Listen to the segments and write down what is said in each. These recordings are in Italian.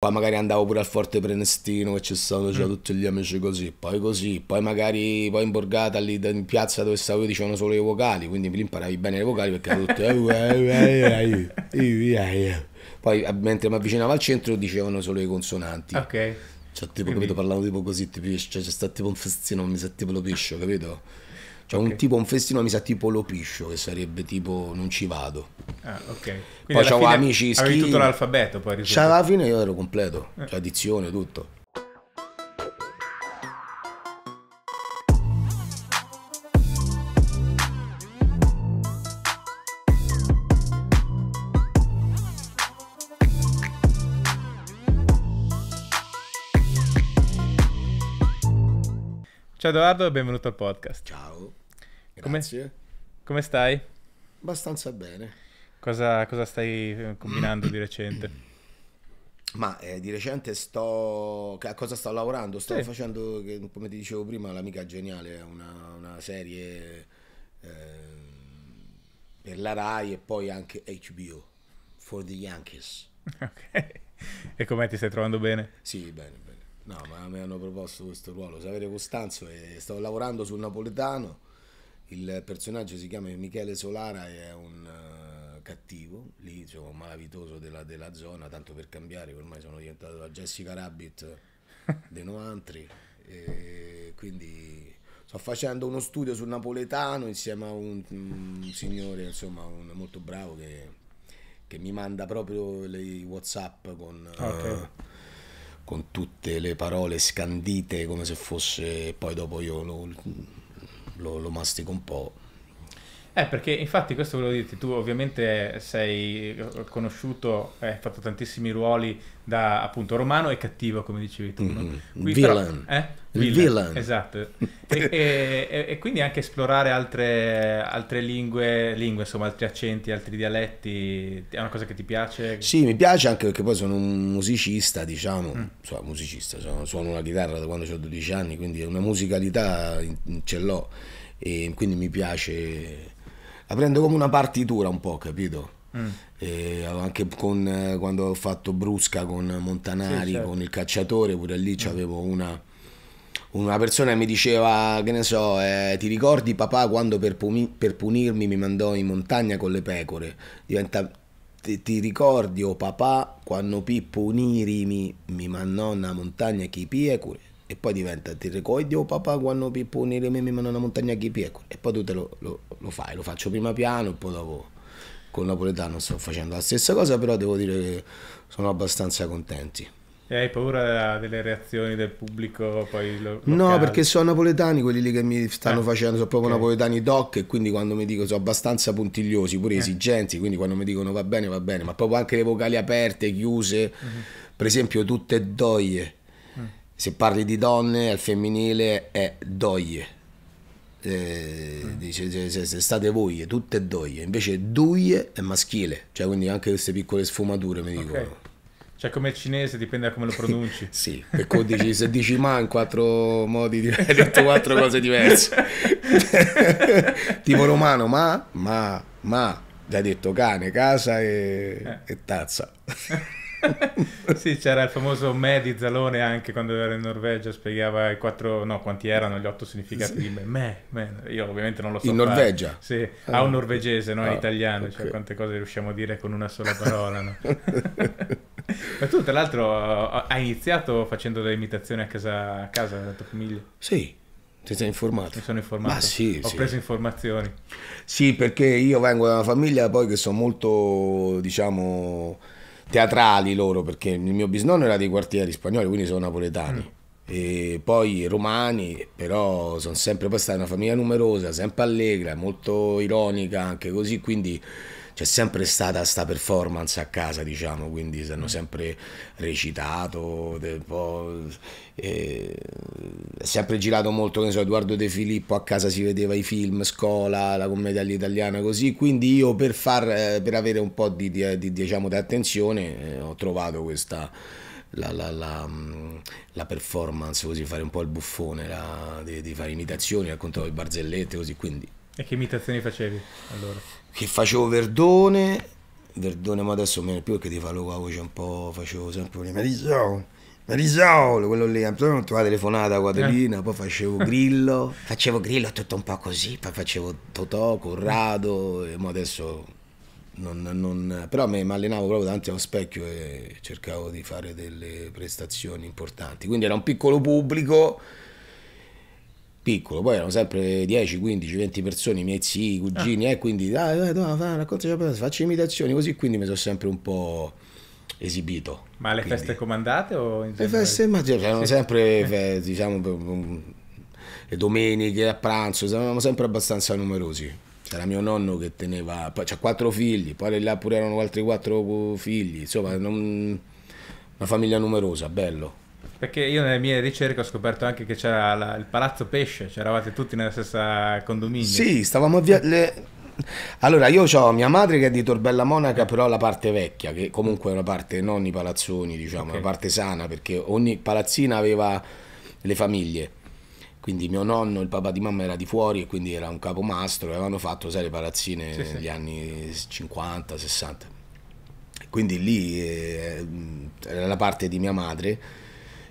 Poi magari andavo pure al Forte Prenestino che c'è stato già mm. tutti gli amici così, poi così, poi magari poi in borgata lì in piazza dove stavo io dicevano solo le vocali, quindi mi imparavi bene le vocali perché ero tutto... poi eh, mentre mi avvicinavo al centro dicevano solo le consonanti. Ok. Cioè tipo, Quindi... capito, parlavo tipo così, ti cioè, c'è stato tipo un festino, mi sa tipo lo piscio, capito? C'è cioè, okay. un tipo, un festino mi sa tipo Lopiscio, che sarebbe tipo non ci vado. Ah, ok. Quindi poi c'avevo amici schi... Avevi tutto l'alfabeto poi risulta. Cioè alla fine io ero completo, eh. cioè addizione, tutto. Ciao Edoardo e benvenuto al podcast. Ciao. Grazie. Come, come stai? Abbastanza bene. Cosa, cosa stai eh, combinando di recente? Ma eh, di recente sto... A cosa sto lavorando? Sto sì. facendo, come ti dicevo prima, l'amica geniale, una, una serie eh, per la RAI e poi anche HBO, for the Yankees. Ok. E come ti stai trovando bene? Sì, bene. No, ma mi hanno proposto questo ruolo. Savere Costanzo e stavo lavorando sul napoletano. Il personaggio si chiama Michele Solara e è un uh, cattivo, lì diciamo, malavitoso della, della, zona, tanto per cambiare, ormai sono diventato la Jessica Rabbit dei Noantri. E quindi sto facendo uno studio sul napoletano insieme a un, un signore insomma, un, molto bravo che, che, mi manda proprio i Whatsapp con... Ah, okay. Uh, con tutte le parole scandite come se fosse, poi dopo io lo, lo, lo mastico un po' Eh, perché infatti questo volevo dirti, tu ovviamente sei conosciuto, hai fatto tantissimi ruoli da appunto romano e cattivo, come dicevi tu. No? Mm-hmm. Qui, villain. Però, eh? villain. villain. Esatto. e, e, e, quindi anche esplorare altre, altre lingue, lingue, insomma, altri accenti, altri dialetti, è una cosa che ti piace? Sì, mi piace anche perché poi sono un musicista, diciamo, mm. so, musicista, sono, suono la chitarra da quando ho 12 anni, quindi una musicalità ce l'ho e quindi mi piace la prendo come una partitura un po', capito? Mm. E anche con, eh, quando ho fatto Brusca con Montanari, sì, certo. con il cacciatore, pure lì mm. avevo una, una, persona che mi diceva, che ne so, eh, ti ricordi papà quando per, puni per, punirmi mi mandò in montagna con le pecore? Diventa, ti, ti ricordi o oh, papà quando per punirmi mi mandò in montagna con le pecore? e poi diventa, ti ricordi oh papà quando pipponi le meme in una montagna che piccola e poi tu te lo, lo, lo, fai, lo faccio prima piano e poi dopo con Napoletano sto facendo la stessa cosa però devo dire che sono abbastanza contenti. E hai paura delle reazioni del pubblico? Lo, no, perché sono napoletani quelli lì che mi stanno eh, facendo, sono proprio okay. napoletani doc e quindi quando mi dicono sono abbastanza puntigliosi, pure eh. esigenti, quindi quando mi dicono va bene va bene, ma proprio anche le vocali aperte, chiuse, uh-huh. per esempio tutte doie se parli di donne al femminile è doie. Eh, mm. se, state voi tutte doie invece duie è maschile cioè quindi anche queste piccole sfumature mi okay. cioè come il cinese dipende da come lo pronunci sì per dici, se dici ma in quattro modi diversi hai detto quattro cose diverse tipo romano ma ma ma l'hai detto cane casa e, eh. e tazza sì, c'era il famoso me di Zalone anche quando era in Norvegia, spiegava i quattro, no, quanti erano gli otto significati sì. di me. me, me. Io ovviamente non lo so. In fare. Norvegia? Sì, ah. a un norvegese, no, ah, in italiano, okay. cioè quante cose riusciamo a dire con una sola parola, no? Ma tu, tra l'altro, hai iniziato facendo delle imitazioni a casa, a casa della tua famiglia? Sì. Ti sei informato? Mi sono informato. Ma sì, Ho sì. preso informazioni. Sì, perché io vengo da una famiglia poi che sono molto, diciamo teatrali loro, perché il mio bisnonno era dei quartieri spagnoli, quindi sono napoletani. Mm. E poi romani, però sono sempre stata una famiglia numerosa, sempre allegra, molto ironica anche così, quindi c'è sempre stata sta performance a casa, diciamo, quindi si hanno mm. sempre recitato, eh, è sempre girato molto, che so, Edoardo De Filippo a casa si vedeva i film, scuola, la commedia all'italiana, così, quindi io per, far, eh, per avere un po' di, di, eh, di, diciamo, attenzione eh, ho trovato questa... La, la, la, mm, la, performance, così fare un po' il buffone, di, di, fare imitazioni, raccontavo i barzellette, così quindi. E che imitazioni facevi allora? che facevo Verdone, Verdone ma adesso meno più perché ti fa la voce un po', facevo sempre le Marisol, Marisol, quello lì, Antonio eh, tu la telefonata a Guadalina, eh. poi facevo Grillo, facevo Grillo tutto un po' così, poi facevo Totò, Corrado, e mo adesso non, non, però mi allenavo proprio davanti allo specchio e cercavo di fare delle prestazioni importanti, quindi era un piccolo pubblico piccolo, poi erano sempre 10, 15, 20 persone, i miei zii, i cugini, ah. eh, quindi dai, dai, dai, dai raccontaci, faccio imitazioni, così quindi mi sono sempre un po' esibito. Ma le quindi. feste comandate o in Le feste, ma cioè, erano sempre, eh. diciamo, le domeniche a pranzo, eravamo sempre abbastanza numerosi. C'era mio nonno che teneva, poi c'ha quattro figli, poi là pure erano altri quattro figli, insomma, non, una famiglia numerosa, bello. Perché io nelle mie ricerche ho scoperto anche che c'era la, il Palazzo Pesce, c'eravate tutti nella stessa condominio. Sì, stavamo via... Le... Allora, io ho mia madre che è di Torbella Monaca, però la parte vecchia, che comunque è una parte, non i palazzoni, diciamo, okay. una parte sana, perché ogni palazzina aveva le famiglie. Quindi mio nonno, il papà di mamma era di fuori e quindi era un capomastro, e avevano fatto, sai, le palazzine sì, negli sì. anni 50, 60. Quindi lì eh, era la parte di mia madre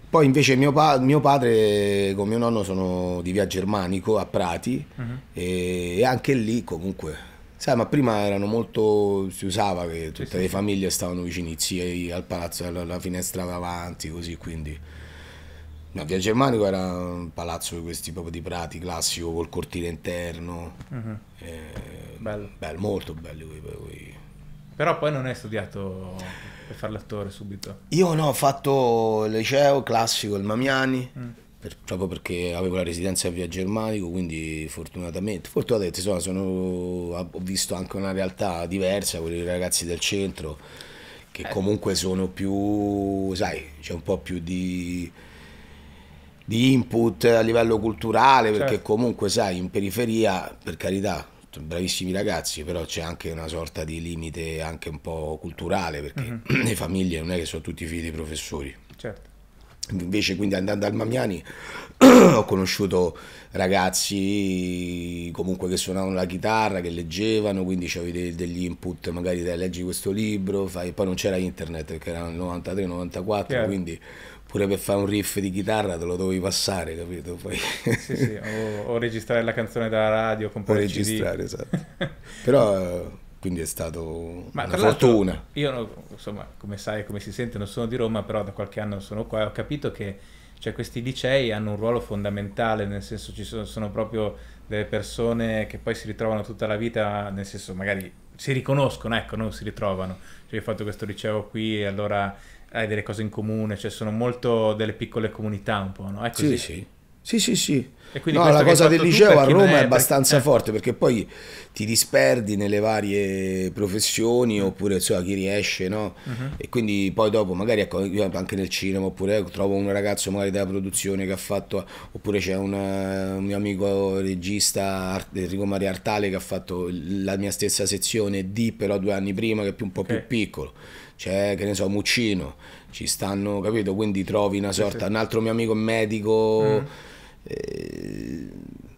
poi invece mio, pa- mio, padre con mio nonno sono di via Germanico a Prati uh-huh. e anche lì comunque, sai, ma prima erano molto, si usava che tutte sì, le sì. famiglie stavano vicini, zii al palazzo, alla, finestra davanti, così quindi. No, via Germanico era un palazzo di questi proprio di prati classico col cortile interno. Uh-huh. Eh, bello. bello. molto bello. quei, quei. Però poi non hai studiato per fare l'attore subito? Io no, ho fatto il liceo classico, il Mamiani, mm. per, proprio perché avevo la residenza a Via Germanico, quindi fortunatamente, fortunatamente insomma, sono, ho visto anche una realtà diversa, quelli ragazzi del centro, che eh. comunque sono più, sai, c'è un po' più di di input a livello culturale, perché certo. comunque sai, in periferia, per carità, bravissimi ragazzi, però c'è anche una sorta di limite anche un po' culturale, perché uh mhm. -huh. le famiglie non è che sono tutti figli dei professori. Certo. Invece quindi andando al Mamiani ho conosciuto ragazzi comunque che suonavano la chitarra, che leggevano, quindi avevi degli input magari dai leggi questo libro, fai... poi non c'era internet perché era nel 93-94, quindi pure per fare un riff di chitarra te lo dovevi passare, capito? Poi... Sì, sì, o, o, registrare la canzone dalla radio, comporre o registrare, esatto. Però quindi è stato Ma una fortuna. Io, insomma, come sai, come si sente, non sono di Roma, però da qualche anno sono qua e ho capito che cioè, questi licei hanno un ruolo fondamentale, nel senso ci sono, sono proprio delle persone che poi si ritrovano tutta la vita, nel senso magari si riconoscono, ecco, non si ritrovano. Cioè, io ho fatto questo liceo qui e allora hai delle cose in comune, cioè sono molto delle piccole comunità un po', no? È così? Sì, sì. Sì, sì, sì. No, la cosa del liceo a Roma è, è abbastanza eh. forte perché poi ti disperdi nelle varie professioni mm. oppure insomma, chi riesce, no? Uh mm-hmm. -huh. E quindi poi dopo magari ecco, anche nel cinema oppure trovo un ragazzo magari della produzione che ha fatto oppure c'è un, eh, un, mio amico regista Enrico Maria Artale che ha fatto la mia stessa sezione D però due anni prima che è più, un po' okay. più piccolo c'è, cioè, che ne so, Muccino, ci stanno, capito? Quindi trovi una sorta, un altro mio amico medico. Mm. Eh,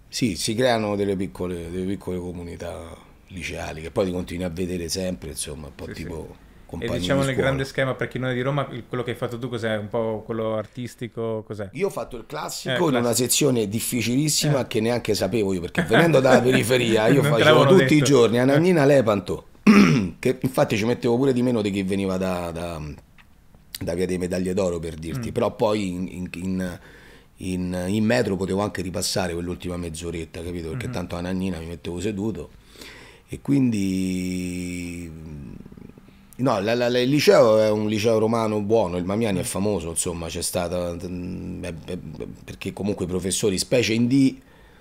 sì, si creano delle piccole, delle piccole, comunità liceali che poi ti continui a vedere sempre, insomma, un po' sì, tipo... Sì. E diciamo nel grande schema per chi non è di Roma, quello che hai fatto tu cos'è? Un po' quello artistico? Cos'è? Io ho fatto il classico eh, in una sezione difficilissima eh. che neanche sapevo io, perché venendo dalla periferia io facevo tutti detto. i giorni a Nannina Lepanto. che infatti ci mettevo pure di meno di chi veniva da, da, da Via dei Medaglie d'Oro per dirti, mm. però poi in, in, in, in, metro potevo anche ripassare quell'ultima mezz'oretta, capito? Perché mm. tanto la Nannina mi mettevo seduto e quindi... No, la, la, il liceo è un liceo romano buono, il Mamiani è famoso, insomma, c'è stata... Mm, perché comunque i professori, specie in D,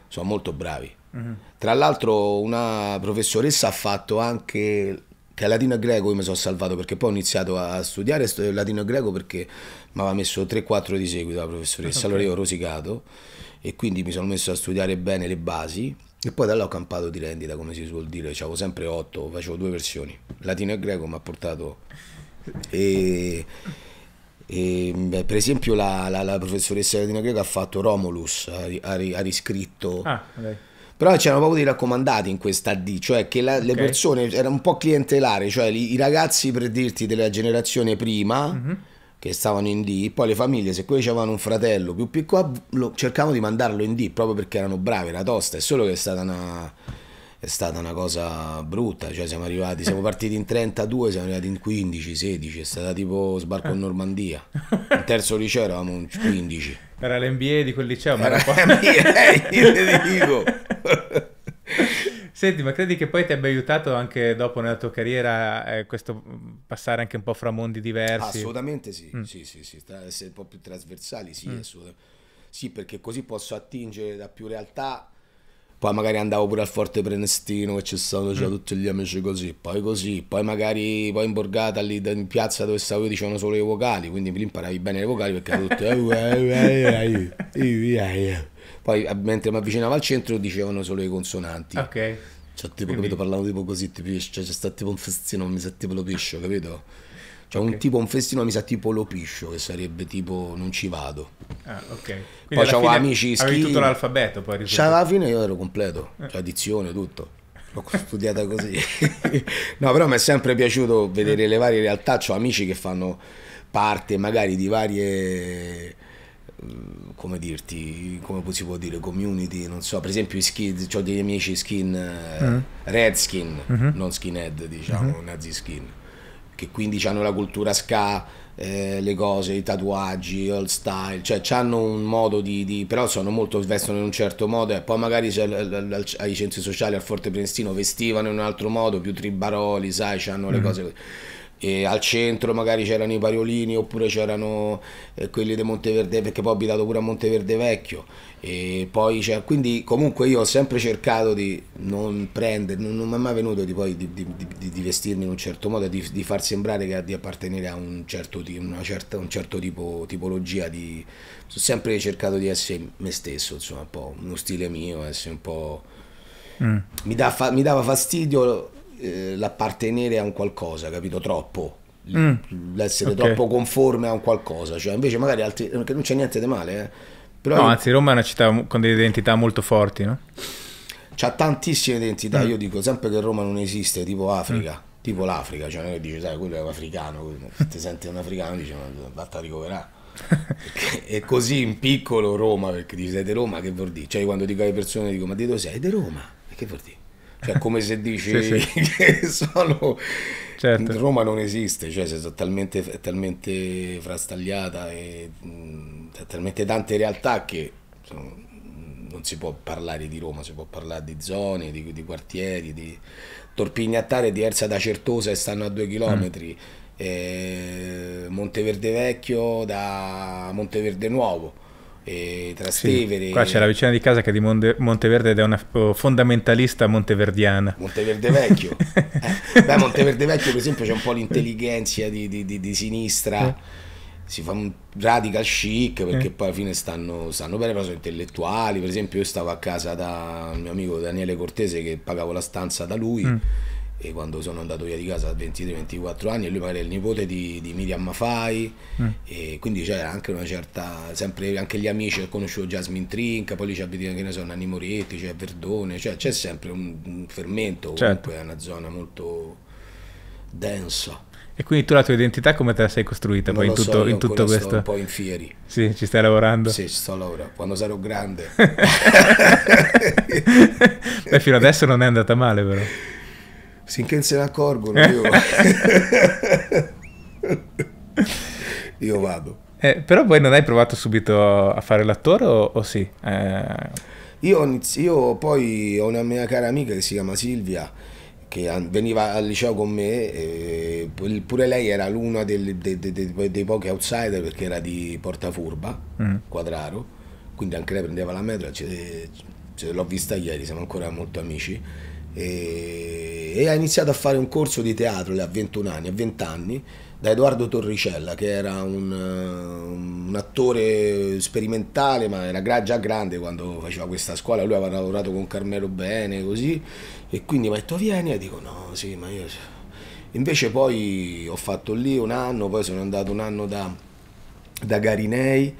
sono molto bravi Mm-hmm. Tra l'altro una professoressa ha fatto anche che è latino e greco, io mi sono salvato perché poi ho iniziato a studiare latino e greco perché mi aveva messo 3-4 di seguito la professoressa, ah, okay. allora io ho rosicato e quindi mi sono messo a studiare bene le basi e poi da là ho campato di rendita come si suol dire, avevo sempre 8, facevo due versioni, latino e greco mi ha portato e, e beh, per esempio la, la, la professoressa latino e greco ha fatto Romulus, ha, ha, ha riscritto... Ah, okay però c'erano proprio dei raccomandati in questa D, cioè che la, okay. le persone era un po' clientelare, cioè li, i ragazzi per dirti della generazione prima mm -hmm. che stavano in D, poi le famiglie se quelli avevano un fratello più piccolo cercavano di mandarlo in D proprio perché erano bravi, era tosta, è solo che è stata una è stata una cosa brutta, cioè siamo arrivati, siamo partiti in 32, siamo arrivati in 15, 16, è stata tipo sbarco in eh. Normandia, in terzo liceo eravamo in 15. Era l'NBA di quel liceo, ma era, era NBA, eh, dico. Senti, ma credi che poi ti abbia aiutato anche dopo nella tua carriera eh, questo mm, passare anche un po' fra mondi diversi? Assolutamente sì, mm. sì, sì, sì. Tra, essere un po' più trasversali, sì, mm. assolutamente. Sì, perché così posso attingere da più realtà poi magari andavo pure al Forte Prenestino che c'è stato già mm. tutti gli amici così, poi così, poi magari poi in borgata lì in piazza dove stavo io dicevano solo le vocali, quindi lì imparavi bene le vocali perché ero tutto poi ah, mentre mi avvicinavo al centro dicevano solo le consonanti. Ok. Cioè tipo, Quindi... capito, parlavo tipo così, ti cioè, c'è stato tipo un festino, mi sa tipo lo piscio, capito? Cioè okay. un tipo, un festino mi sa tipo lo piscio, che sarebbe tipo non ci vado. Ah, ok. Quindi poi c'avevo amici schi... Avevi tutto l'alfabeto poi? Cioè alla fine io ero completo, eh. cioè addizione, tutto. L'ho studiata così. no, però mi è sempre piaciuto vedere eh. le varie realtà. Ho amici che fanno parte magari di varie mm, come dirti, come si può dire, community, non so, per esempio i skin, ho degli amici skin, uh-huh. Mm. red skin, uh-huh. Mm-hmm. non skinhead, diciamo, uh-huh. nazi skin che quindi hanno la cultura ska, eh, le cose, i tatuaggi, all style, cioè hanno un modo di, di, però sono molto, vestono in un certo modo e eh. poi magari ai centri sociali, al Forte Prestino vestivano in un altro modo, più tribaroli, sai, hanno le mm. cose così e al centro magari c'erano i Pariolini oppure c'erano eh, quelli di Monteverde perché poi ho abitato pure a Monteverde Vecchio e poi c'era, quindi comunque io ho sempre cercato di non prendere non, non mi è mai venuto di, poi, di, di, di, vestirmi in un certo modo di, di far sembrare che, di appartenere a un certo, una certa, un certo tipo tipologia di ho sempre cercato di essere me stesso insomma un po' uno stile mio essere un po' mm. mi, da, fa, mi dava fastidio eh, l'appartenere a un qualcosa, capito? Troppo. Mm. L'essere okay. troppo conforme a un qualcosa. Cioè, invece magari altri... Eh, non c'è niente di male, eh. Però no, io... anzi, Roma è una città con delle identità molto forti, no? C'ha tantissime identità. Mm. Io dico sempre che Roma non esiste, tipo Africa. Mm. Tipo l'Africa, cioè non è che dici, sai, quello è un africano, se ti senti un africano dici, ma vatta ricoverare. è così in piccolo Roma, perché dici sei di Roma, che vuol dire? Cioè quando dico alle persone dico ma di dove sei? Di Roma, che vuol dire? Cioè, come se dici sì, sì. che sono... Certo. Roma non esiste, cioè è talmente, talmente frastagliata e mh, mm, talmente tante realtà che insomma, non si può parlare di Roma, si può parlare di zone, di, di quartieri, di Torpignattare è diversa da Certosa e stanno a due mm. chilometri, mm. Monteverde Vecchio da Monteverde Nuovo e Trastevere. Sì, qua c'è la vicina di casa che è di Monte, Monteverde ed è una oh, fondamentalista monteverdiana. Monteverde Vecchio. eh, beh, Monteverde Vecchio per esempio c'è un po' l'intelligenza di, di, di, di sinistra. Si fa un radical chic perché eh. poi alla fine stanno, stanno bene, però sono intellettuali. Per esempio, io stavo a casa da un mio amico Daniele Cortese che pagavo la stanza da lui. Mm e quando sono andato via di casa a 23-24 anni e lui magari è il nipote di, di Miriam Mafai mm. e quindi c'era anche una certa sempre anche gli amici ho conosciuto Jasmine Trinca poi lì c'è abiti che ne so Nanni Moretti c'è Verdone cioè c'è sempre un, un fermento certo. comunque è una zona molto densa e quindi tu la tua identità come te la sei costruita non poi in tutto, so, in tutto questo? Sto un po' in fieri. Sì, ci stai lavorando? Sì, ci sto lavorando. Quando sarò grande. Beh, fino adesso non è andata male però. Finché se ne accorgono, eh. io, io vado. Eh, però poi non hai provato subito a fare l'attore o, o sì? Eh... Io, io, poi ho una mia cara amica che si chiama Silvia, che veniva al liceo con me, pure lei era l'una dei, dei, dei, dei, pochi outsider perché era di Portafurba, mm. Quadraro, quindi anche lei prendeva la metro, l'ho vista ieri, siamo ancora molto amici e, e ha iniziato a fare un corso di teatro a 21 anni, a 20 anni, da Edoardo Torricella, che era un, un attore sperimentale, ma era già grande quando faceva questa scuola, lui aveva lavorato con Carmelo Bene, così, e quindi mi ha detto vieni, e dico no, sì, ma io... Invece poi ho fatto lì un anno, poi sono andato un anno da, da Garinei,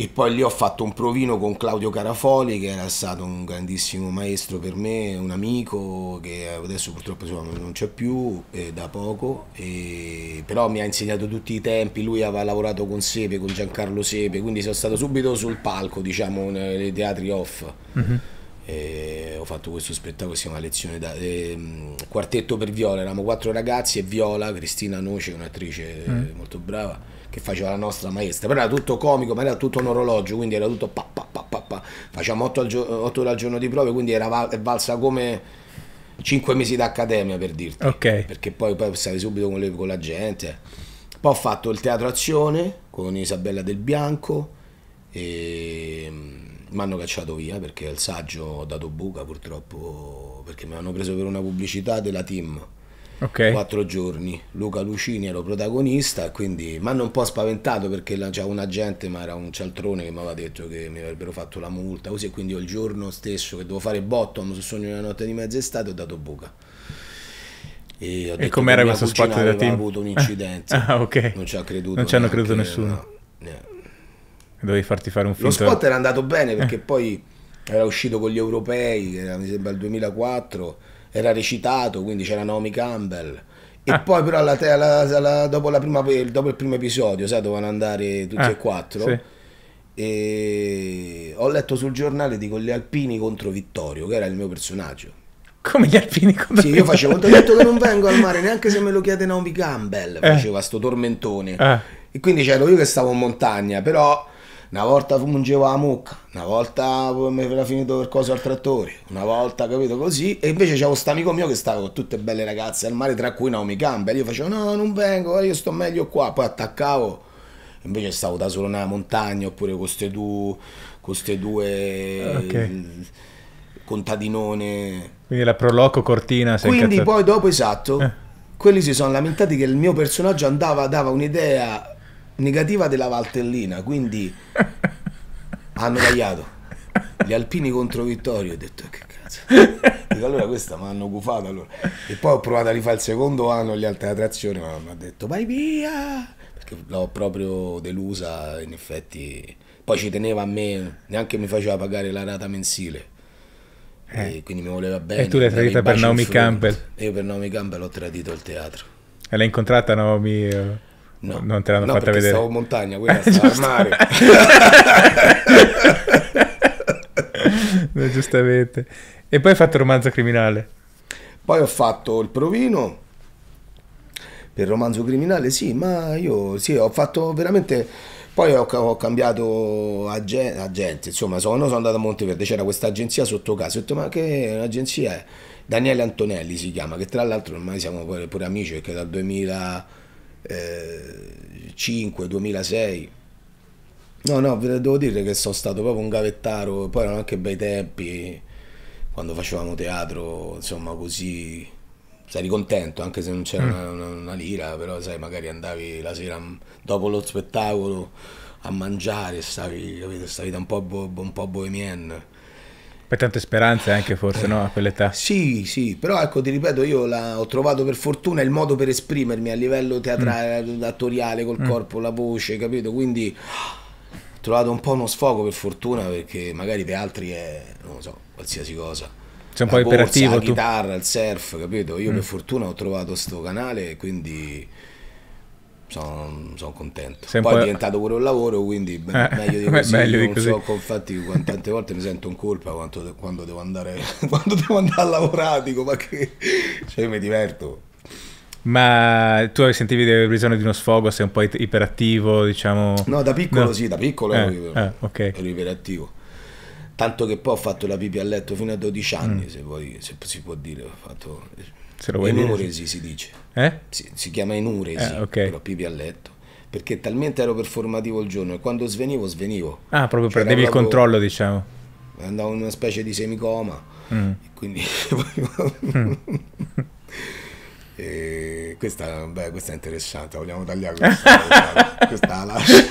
e poi lì ho fatto un provino con Claudio Carafoli che era stato un grandissimo maestro per me, un amico che adesso purtroppo insomma, non c'è più eh, da poco, e... però mi ha insegnato tutti i tempi, lui aveva lavorato con Sepe, con Giancarlo Sepe, quindi sono stato subito sul palco, diciamo, nei teatri off. Mm-hmm. E ho fatto questo spettacolo si chiama Lezione da eh, Quartetto per Viola, eravamo quattro ragazzi e Viola, Cristina Noce, un'attrice mm. molto brava che faceva la nostra maestra, però era tutto comico, ma era tutto un orologio, quindi era tutto pa pa pa pa, pa. facciamo 8, gio- 8 ore al giorno di prove, quindi era val- valsa come 5 mesi d'accademia per dirti, okay. perché poi, poi stavi subito con, le, con la gente, poi ho fatto il teatro azione con Isabella Del Bianco e mi mm, hanno cacciato via perché il saggio ho dato buca purtroppo perché mi hanno preso per una pubblicità della team okay. quattro giorni. Luca Lucini era protagonista, quindi mi hanno un po' spaventato perché c'era cioè, un agente, ma era un cialtrone che mi aveva detto che mi avrebbero fatto la multa, così quindi io il giorno stesso che devo fare bottom su Sogno una notte di mezz'estate ho dato buca. E, e com'era questo spot da team? avuto un ah, incidente, ah, ah, non ci ha creduto. Non ci hanno creduto nessuno. No, no. Dovevi farti fare un film. Lo spot era andato bene perché eh. poi era uscito con gli europei, era, mi sembra il 2004 era recitato, quindi c'era Naomi Campbell. E ah. poi però alla, alla, alla, dopo, prima, dopo, il primo episodio, sai, dovevano andare tutti ah, e quattro. Sì. E ho letto sul giornale di gli alpini contro Vittorio, che era il mio personaggio. Come gli alpini contro Sì, Vittorio. io facevo, ti ho detto che non vengo al mare, neanche se me lo chiede Naomi Campbell, eh. faceva sto tormentone. Eh. E quindi c'ero io che stavo in montagna, però una volta fungeva la mucca, una volta mi era finito per coso al trattore, una volta capito così, e invece c'era questo amico mio che stava con tutte belle ragazze al mare, tra cui Naomi Campbell, io facevo no, non vengo, eh, io sto meglio qua, poi attaccavo, invece stavo da solo nella montagna, oppure con queste due, ah, mm, con queste due okay. contadinone. Quindi la Proloco Cortina. Quindi poi dopo, esatto, eh. quelli si sono lamentati che il mio personaggio andava, dava un'idea negativa della Valtellina, quindi hanno tagliato. Gli alpini contro Vittorio, ho detto che cazzo. Dico allora questa mi hanno gufato allora. E poi ho provato a rifare il secondo anno gli altre attrazioni, ma mi hanno detto vai via! Perché l'ho proprio delusa, in effetti. Poi ci teneva a me, neanche mi faceva pagare la rata mensile. Eh. quindi mi voleva bene. E tu l'hai tradita per Naomi Campbell. E io per Naomi Campbell ho tradito il teatro. E l'hai incontrata Naomi? Eh? No, non te l'hanno no, fatta vedere. Stavo in montagna, quella sta al mare. no, giustamente. E poi hai fatto il romanzo criminale. Poi ho fatto il provino per il romanzo criminale, sì, ma io sì, ho fatto veramente poi ho, ho cambiato agen- agente, insomma, sono, sono andato a Monteverde, c'era questa agenzia sotto casa, ho detto ma che agenzia è? Daniele Antonelli si chiama, che tra l'altro ormai siamo pure, pure amici perché dal 2000 2005, 2006. No, no, devo dire che sono stato proprio un gavettaro, poi erano anche bei tempi, quando facevamo teatro, insomma così, sarei contento anche se non c'era mm. una, una, una, lira, però sai, magari andavi la sera mm, dopo lo spettacolo a mangiare, stavi, capito, stavi da un po', bo, un po' bohemian. Poi tante speranze anche forse, no? A quell'età. Sì, sì, però ecco, ti ripeto, io la, ho trovato per fortuna il modo per esprimermi a livello teatrale, mm. attoriale, col mm. corpo, la voce, capito? Quindi ho trovato un po' uno sfogo per fortuna perché magari per altri è, non lo so, qualsiasi cosa. C'è un la po' iperattivo. La chitarra, il surf, capito? Io mm. per fortuna ho trovato questo canale, quindi sono, sono contento. Sei Poi è diventato pure un lavoro, quindi eh, meglio di così. Meglio di così. So, infatti, tante volte mi sento in colpa quando, quando, devo, andare, quando devo andare a lavorare, dico, ma che... Cioè, mi diverto. Ma tu sentivi di avere bisogno di uno sfogo? Sei un po' iperattivo, diciamo? No, da piccolo no. sì, da piccolo eh, ero, eh, okay. ero iperattivo. Tanto che poi ho fatto la pipì a letto fino a 12 anni, mm. se, vuoi, se si può dire. Ho fatto... Se lo vuoi dire. Memoresi si dice. Eh? Si, si, chiama Enuresi, eh, okay. però pipi a letto. Perché talmente ero performativo il giorno e quando svenivo, svenivo. Ah, proprio cioè, perdevi il proprio, controllo, diciamo. Andavo in una specie di semicoma. Mm. Quindi. mm. e questa, beh, questa, è interessante, vogliamo tagliare questa, questa la lascio.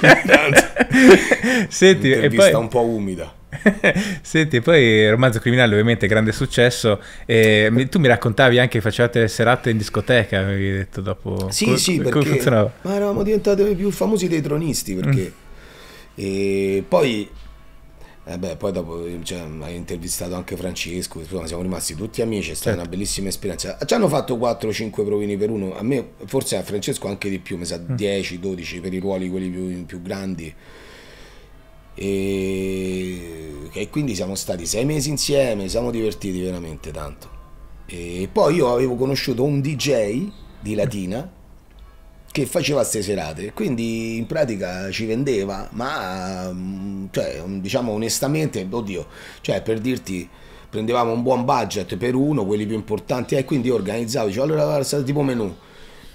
Senti, e poi, un po' umida. Senti, poi il romanzo criminale ovviamente grande successo. Eh, tu mi raccontavi anche che facevate le serate in discoteca, mi avevi detto dopo. Sì, come, sì, perché funzionava? Ma eravamo diventati più famosi dei tronisti perché... Mm. E poi... Eh beh, poi dopo cioè, hai intervistato anche Francesco, insomma, siamo rimasti tutti amici, è stata certo. una bellissima esperienza. Ci hanno fatto 4-5 provini per uno, a me forse a Francesco anche di più, mi sa 10-12 mm. per i ruoli quelli più, più grandi. E e quindi siamo stati sei mesi insieme, siamo divertiti veramente tanto. E poi io avevo conosciuto un DJ di Latina che faceva queste serate, quindi in pratica ci vendeva, ma mm, cioè, mm, diciamo onestamente, oddio, cioè per dirti prendevamo un buon budget per uno, quelli più importanti, e quindi io organizzavo, dicevo allora guarda, tipo menù,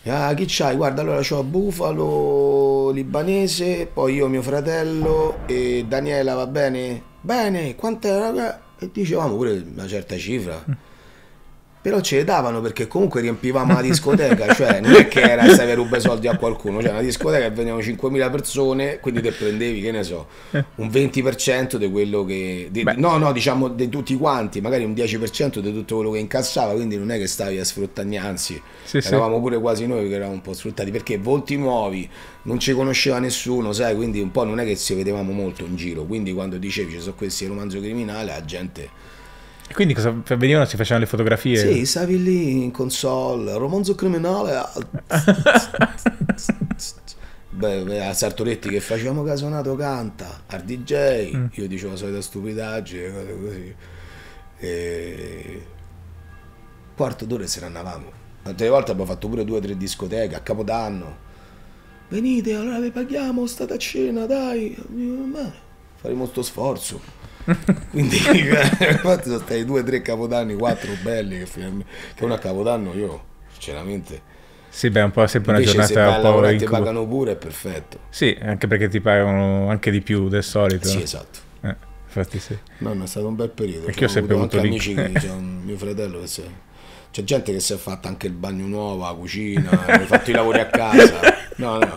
ah chi c'hai? Guarda allora c'ho Bufalo, Libanese, poi io mio fratello e Daniela va bene? bene, quant'era? E dicevamo oh, pure una certa cifra. Mm però ce le davano perché comunque riempivamo la discoteca, cioè non è che era se avere rubato soldi a qualcuno, cioè una discoteca che venivano 5.000 persone, quindi te prendevi, che ne so, un 20% di quello che... Di, no, no, diciamo di tutti quanti, magari un 10% di tutto quello che incassava, quindi non è che stavi a sfruttare, anzi, sì, eravamo sì. pure quasi noi che eravamo un po' sfruttati, perché volti nuovi, non ci conosceva nessuno, sai, quindi un po' non è che ci vedevamo molto in giro, quindi quando dicevi ci sono questi romanzo criminale, la gente e quindi cosa venivano? Si facevano le fotografie? Sì, stavi lì in console, romanzo criminale. Beh, a Sartoretti che facciamo casonato canta, al DJ, mm. io dicevo la solita stupidaggine, cose così. E... Quarto d'ora se ne andavamo. Tante volte abbiamo fatto pure due o tre discoteche a Capodanno. Venite, allora vi paghiamo, state a cena, dai. faremo sto sforzo. Quindi, infatti, sono stati due, tre capodanni, quattro belli. Che, che uno a capodanno io, sinceramente. Sì, beh, è un po' sempre una giornata se un po' in ti pagano pure, è perfetto. Sì, anche perché ti pagano anche di più del solito. Sì, esatto. Eh, infatti sì. No, no, è stato un bel periodo. Perché io ho sempre avuto amici, che, cioè, mio fratello che si C'è gente che si è fatta anche il bagno nuovo, la cucina, ha fatto i lavori a casa. No, no,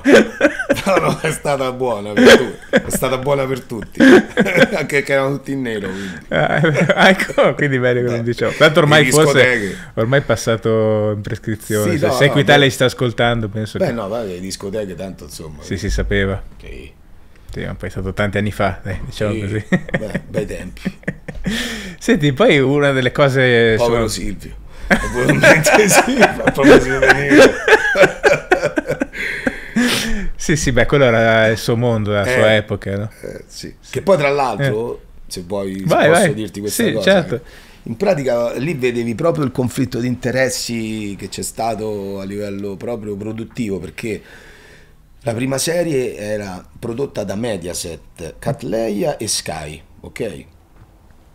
no, no è stata buona per tutti. È stata buona per tutti. Anche che erano tutti in nero. Quindi. Ah, ah ecco, quindi bene che eh, dicevo. Tanto ormai forse ormai è passato in prescrizione. Sì, Se no, Se Equitalia no, sta ascoltando, penso beh, che... no, vabbè, le discoteche tanto insomma. Sì, si sapeva. Okay. Sì, ma poi è stato tanti anni fa, eh, diciamo sì, così. Beh, bei tempi. Senti, poi una delle cose... Povero sono... Silvio. Ovviamente sì, ma proprio Silvio Sì, sì, beh, quello era il suo mondo, la sua eh, epoca, no? eh, sì. Che poi tra l'altro, eh. se vuoi, vai, se posso vai. dirti questa sì, cosa, certo. in pratica lì vedevi proprio il conflitto di interessi che c'è stato a livello proprio produttivo, perché... La prima serie era prodotta da Mediaset, Catleia e Sky, ok?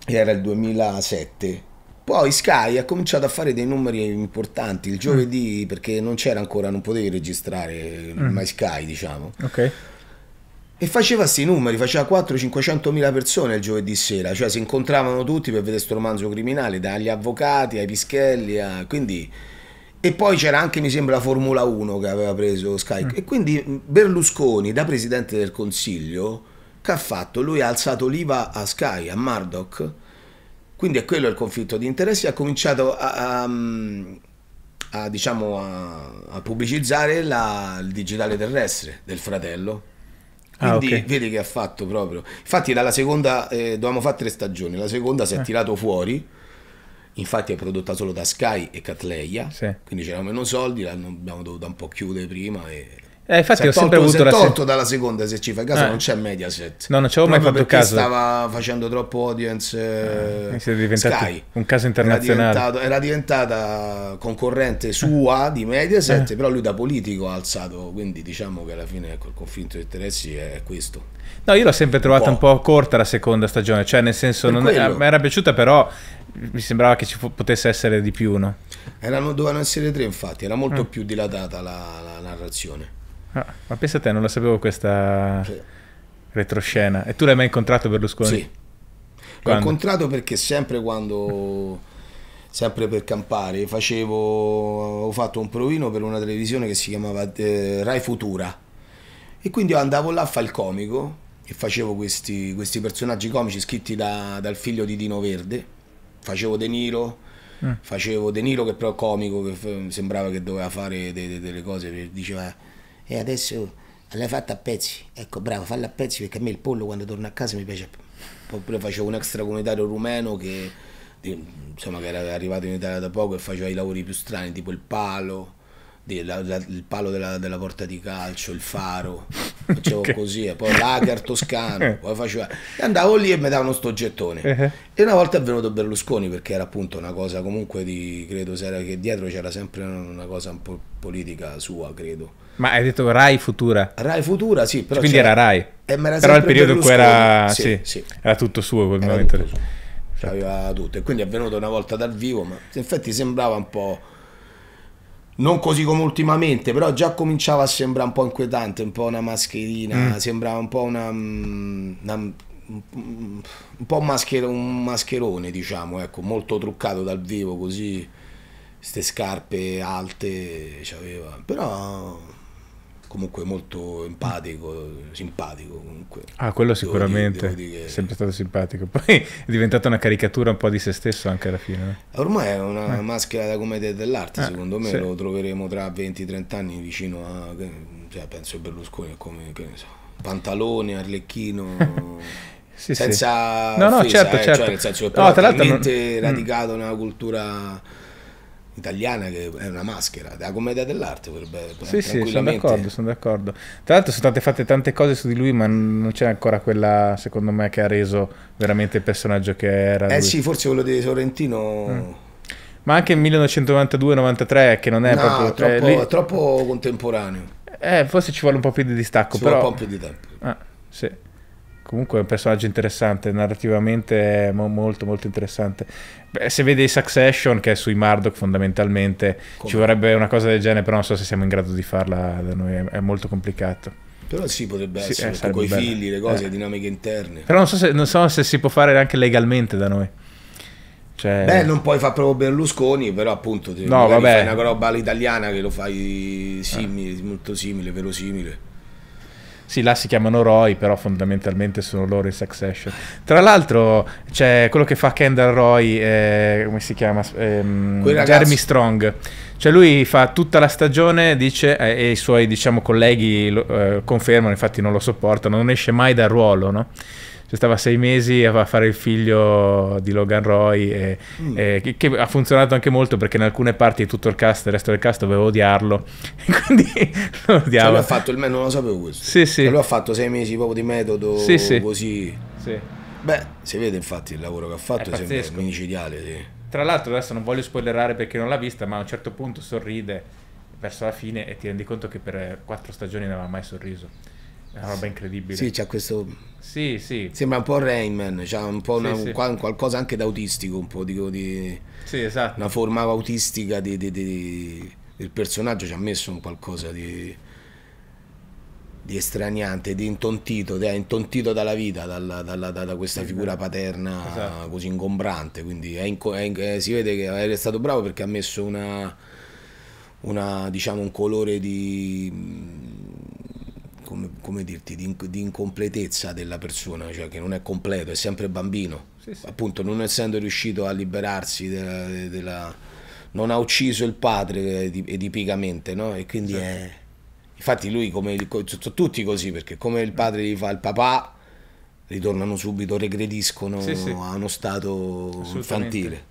Era il 2007 poi Sky ha cominciato a fare dei numeri importanti il giovedì mm. perché non c'era ancora, non potevi registrare mm. mai Sky, diciamo. Ok. E faceva questi numeri, faceva 400 500 mila persone il giovedì sera, cioè si incontravano tutti per vedere questo romanzo criminale, dagli avvocati ai pischelli, a... quindi... E poi c'era anche, mi sembra, la Formula 1 che aveva preso Sky. Mm. E quindi Berlusconi, da presidente del Consiglio, che ha fatto? Lui ha alzato l'IVA a Sky, a Murdoch, quindi è quello il conflitto di interessi, ha cominciato a, a, mm, a, diciamo, a pubblicizzare la, il digitale terrestre del fratello. Ah, quindi ah, okay. vedi che ha fatto proprio. Infatti dalla seconda, eh, dovevamo fare tre stagioni, la seconda si è eh. tirato fuori infatti è prodotta solo da Sky e Catleia, sì. quindi c'erano meno soldi, l'abbiamo dovuta un po' chiudere prima e eh, infatti, ho sempre avuto la tolto dalla seconda se ci fai caso, eh. non c'è Mediaset. No, non ci avevo mai fatto caso. stava facendo troppo audience. Eh, eh siete diventati Sky. un caso internazionale. Era, era diventata concorrente sua eh. di Mediaset, eh. però lui da politico ha alzato. Quindi, diciamo che alla fine ecco, il conflitto di interessi è questo. No, io l'ho sempre trovata un po', un po corta la seconda stagione, cioè, nel senso, non, mi era piaciuta, però mi sembrava che ci potesse essere di più, no? Erano, dovevano essere tre, infatti, era molto mm. più dilatata la, la narrazione. Ah, ma pensa a te, non la sapevo questa sì. retroscena. E tu l'hai mai incontrato Berlusconi? Sì. L'ho incontrato perché sempre quando sempre per campare, facevo, ho fatto un provino per una televisione che si chiamava eh, Rai Futura e quindi io andavo là a fare il comico e facevo questi, questi personaggi comici scritti da, dal figlio di Dino Verde, facevo De Niro, mm. facevo De Niro che però comico, che sembrava che doveva fare delle de, de cose, diceva e adesso l'hai fatta a pezzi, ecco bravo, falla a pezzi perché a me il pollo quando torno a casa mi piace più. Poi facevo un extracomunitario rumeno che, insomma, che era arrivato in Italia da poco e faceva i lavori più strani, tipo il palo, il palo della, della, porta di calcio, il faro, facevo okay. così, e poi lager toscano, poi facevo... andavo lì e mi davano sto gettone. Uh-huh. E una volta è venuto Berlusconi perché era appunto una cosa comunque di, credo, che dietro c'era sempre una cosa un po' politica sua, credo. Ma hai detto Rai Futura? Rai Futura, sì. Però Quindi era Rai. Era però il periodo in cui era, sì, sì. era tutto suo quel era momento. Tutto suo. Aveva tutto. E quindi è venuto una volta dal vivo, ma in effetti sembrava un po'... Non così come ultimamente, però già cominciava a sembrare un po' inquietante, un po' una mascherina, mm. sembrava un po' una, mm, una mm, un po' maschero, un mascherone, diciamo, ecco, molto truccato dal vivo, così, queste scarpe alte, c'aveva, però comunque molto empatico, simpatico comunque. Ah, quello sicuramente, devo dire, devo dire che... sempre stato simpatico. Poi è diventata una caricatura un po' di se stesso anche alla fine. No? Ormai è una eh. maschera da commedia dell'arte, eh, secondo me sì. lo troveremo tra 20-30 anni vicino a, cioè, penso Berlusconi, come, che ne so, Pantalone, Arlecchino... sì, senza sì. No, no, offesa, certo, eh, cioè, certo. Cioè, nel senso che no, è no, radicato mm. nella cultura italiana che è una maschera, la commedia dell'arte potrebbe Sì, sì, sono d'accordo, sono d'accordo. Tra l'altro sono state fatte tante cose su di lui, ma non c'è ancora quella, secondo me, che ha reso veramente il personaggio che era. Eh lui. sì, forse quello di Sorrentino. Mm. Ma anche il 1992-93, che non è no, proprio eh, troppo, eh, lì... troppo contemporaneo. Eh, forse ci vuole un po' più di distacco. Ci però... un po' più di tempo. Ah, sì comunque è un personaggio interessante, narrativamente mo molto molto interessante. Beh, se vedi Succession, che è sui Murdoch fondamentalmente, Come? ci vorrebbe una cosa del genere, però non so se siamo in grado di farla da noi, è molto complicato. Però sì, potrebbe sì, eh, essere, eh, con i figli, le cose, eh. le dinamiche interne. Però non so, se, non so se si può fare anche legalmente da noi. Cioè... Beh, non puoi fare proprio Berlusconi, però appunto no, vabbè. fai una roba all'italiana che lo fai simile, eh. molto simile, verosimile. Sì, là si chiamano Roy, però fondamentalmente sono loro in Succession. Tra l'altro c'è quello che fa Kendall Roy, eh, come si chiama? Eh, Jeremy Strong. Cioè lui fa tutta la stagione, dice, eh, e i suoi diciamo, colleghi lo eh, confermano, infatti non lo sopportano, non esce mai dal ruolo, no? cioè stava sei mesi a fare il figlio di Logan Roy, e, mm. e, che, che, ha funzionato anche molto perché in alcune parti tutto il cast, il resto del cast doveva odiarlo, quindi lo cioè, odiava. Cioè, ha fatto il me, non lo sapevo questo. Sì, sì. Cioè, lui ha fatto sei mesi proprio di metodo sì, sì. così. Sì. Beh, si vede infatti il lavoro che ha fatto, è sembra micidiale. Sì. Tra l'altro adesso non voglio spoilerare perché non l'ha vista, ma a un certo punto sorride verso la fine e ti rendi conto che per quattro stagioni non aveva mai sorriso. È una roba incredibile. Sì, c'ha questo... Sì, sì. Sembra un po' Rayman, c'ha un po' una, sì, sì. Un qualcosa anche da autistico, un po' dico, di... Sì, esatto. Una forma autistica di, di, di... del personaggio ci ha messo un qualcosa di di estraniante, di intontito, di intontito dalla vita, dalla, dalla, da, da questa figura esatto. paterna esatto. così ingombrante. Quindi è inco- è inco- eh, si vede che è stato bravo perché ha messo una, una diciamo, un colore di come, come dirti, di, di, incompletezza della persona, cioè che non è completo, è sempre bambino. Sì, sì. Appunto, non essendo riuscito a liberarsi della, della, non ha ucciso il padre eh, edipicamente, no? E quindi certo. è... Infatti lui, come... Sono tutti così, perché come il padre gli fa il papà, ritornano subito, regrediscono sì, sì. a uno stato infantile.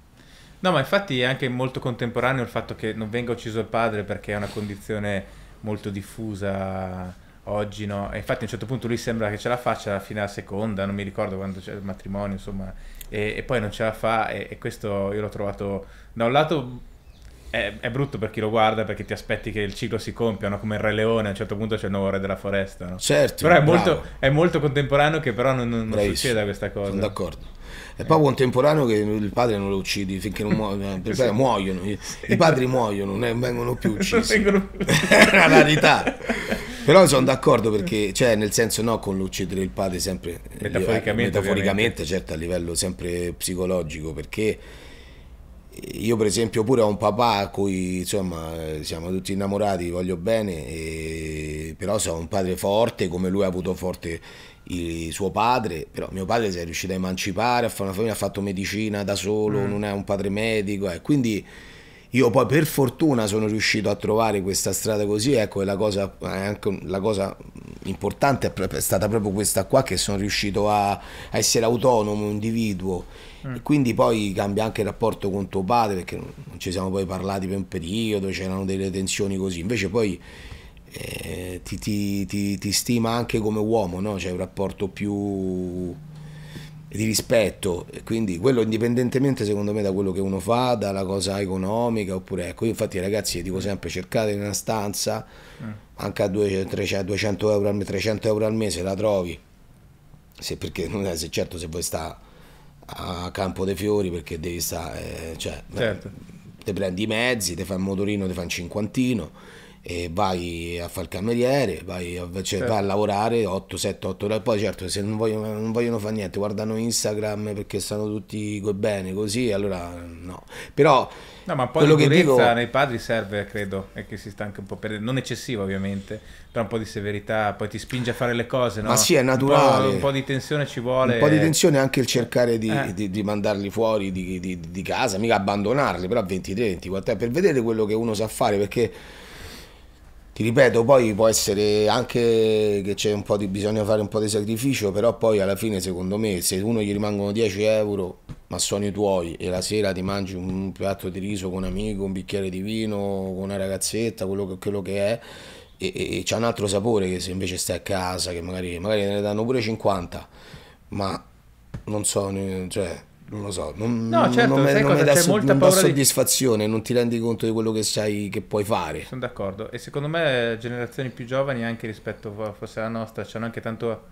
No, ma infatti è anche molto contemporaneo il fatto che non venga ucciso il padre perché è una condizione molto diffusa oggi no. E infatti a un certo punto lui sembra che ce la faccia alla fine della seconda, non mi ricordo quando c'è il matrimonio, insomma, e, e, poi non ce la fa e, e questo io l'ho trovato da un lato è, è, brutto per chi lo guarda perché ti aspetti che il ciclo si compia, no? come il Re Leone, a un certo punto c'è il nuovo Re della Foresta. No? Certo. Però è molto, è molto, contemporaneo che però non, non, non succeda questa cosa. Sono d'accordo. E poi contemporaneo che il padre non lo uccidi finché non muoiono, cioè, sì. muoiono. I padri muoiono, non vengono più uccisi. Vengono più. è una rarità. Però sono d'accordo perché, cioè, nel senso no con l'uccidere il padre sempre... Eh, metaforicamente. metaforicamente, certo, a livello sempre psicologico, perché io per esempio pure ho un papà a cui insomma eh, siamo tutti innamorati, voglio bene, e... però sono un padre forte come lui ha avuto forte il suo padre, però mio padre si è riuscito a emancipare, a fare una famiglia, ha fatto medicina da solo, mm. non è un padre medico, eh. quindi io poi per fortuna sono riuscito a trovare questa strada così, ecco, e la cosa, eh, anche, la cosa importante è, stata proprio questa qua, che sono riuscito a, a essere autonomo, individuo, mm. e quindi poi cambia anche il rapporto con tuo padre, perché non ci siamo poi parlati per un periodo, c'erano delle tensioni così, invece poi eh, ti, ti, ti, ti, stima anche come uomo, no? c'è un rapporto più di rispetto, quindi quello indipendentemente secondo me da quello che uno fa, dalla cosa economica oppure ecco, io infatti ragazzi io dico sempre cercate una stanza eh. anche a 200, 200 cioè, euro al 300 euro al mese la trovi, se, perché non è se certo se vuoi stare a Campo dei Fiori perché devi stare, eh, cioè, certo. te prendi i mezzi, ti fai un motorino, ti fai un cinquantino e vai a fare il cameriere, vai a, cioè, certo. vai a lavorare 8, 7, 8 ore. Poi certo, se non vogliono, non vogliono fare niente, guardano Instagram perché stanno tutti bene così, allora no. Però... No, ma poi la durezza dico... nei padri serve, credo, è che si sta anche un po' per... non eccessiva ovviamente, però un po' di severità, poi ti spinge a fare le cose, no? Ma sì, è naturale. Un po', un po di tensione ci vuole. Un po' di tensione anche il cercare di, eh. di, di mandarli fuori di, di, casa, mica abbandonarli, però a 23, 24 per vedere quello che uno sa fare, perché ti ripeto, poi può essere anche che c'è un po' di bisogno fare un po' di sacrificio, però poi alla fine secondo me se uno gli rimangono 10 euro, ma sono i tuoi e la sera ti mangi un piatto di riso con un amico, un bicchiere di vino, con una ragazzetta, quello che, quello che è, e, e, e c'è un altro sapore che se invece stai a casa, che magari, magari ne danno pure 50, ma non sono, cioè non lo so, non, no, certo, non, non cosa, dà, so, molta non dà soddisfazione, di... non ti rendi conto di quello che sai che puoi fare. Sono d'accordo e secondo me generazioni più giovani anche rispetto forse alla nostra hanno anche tanto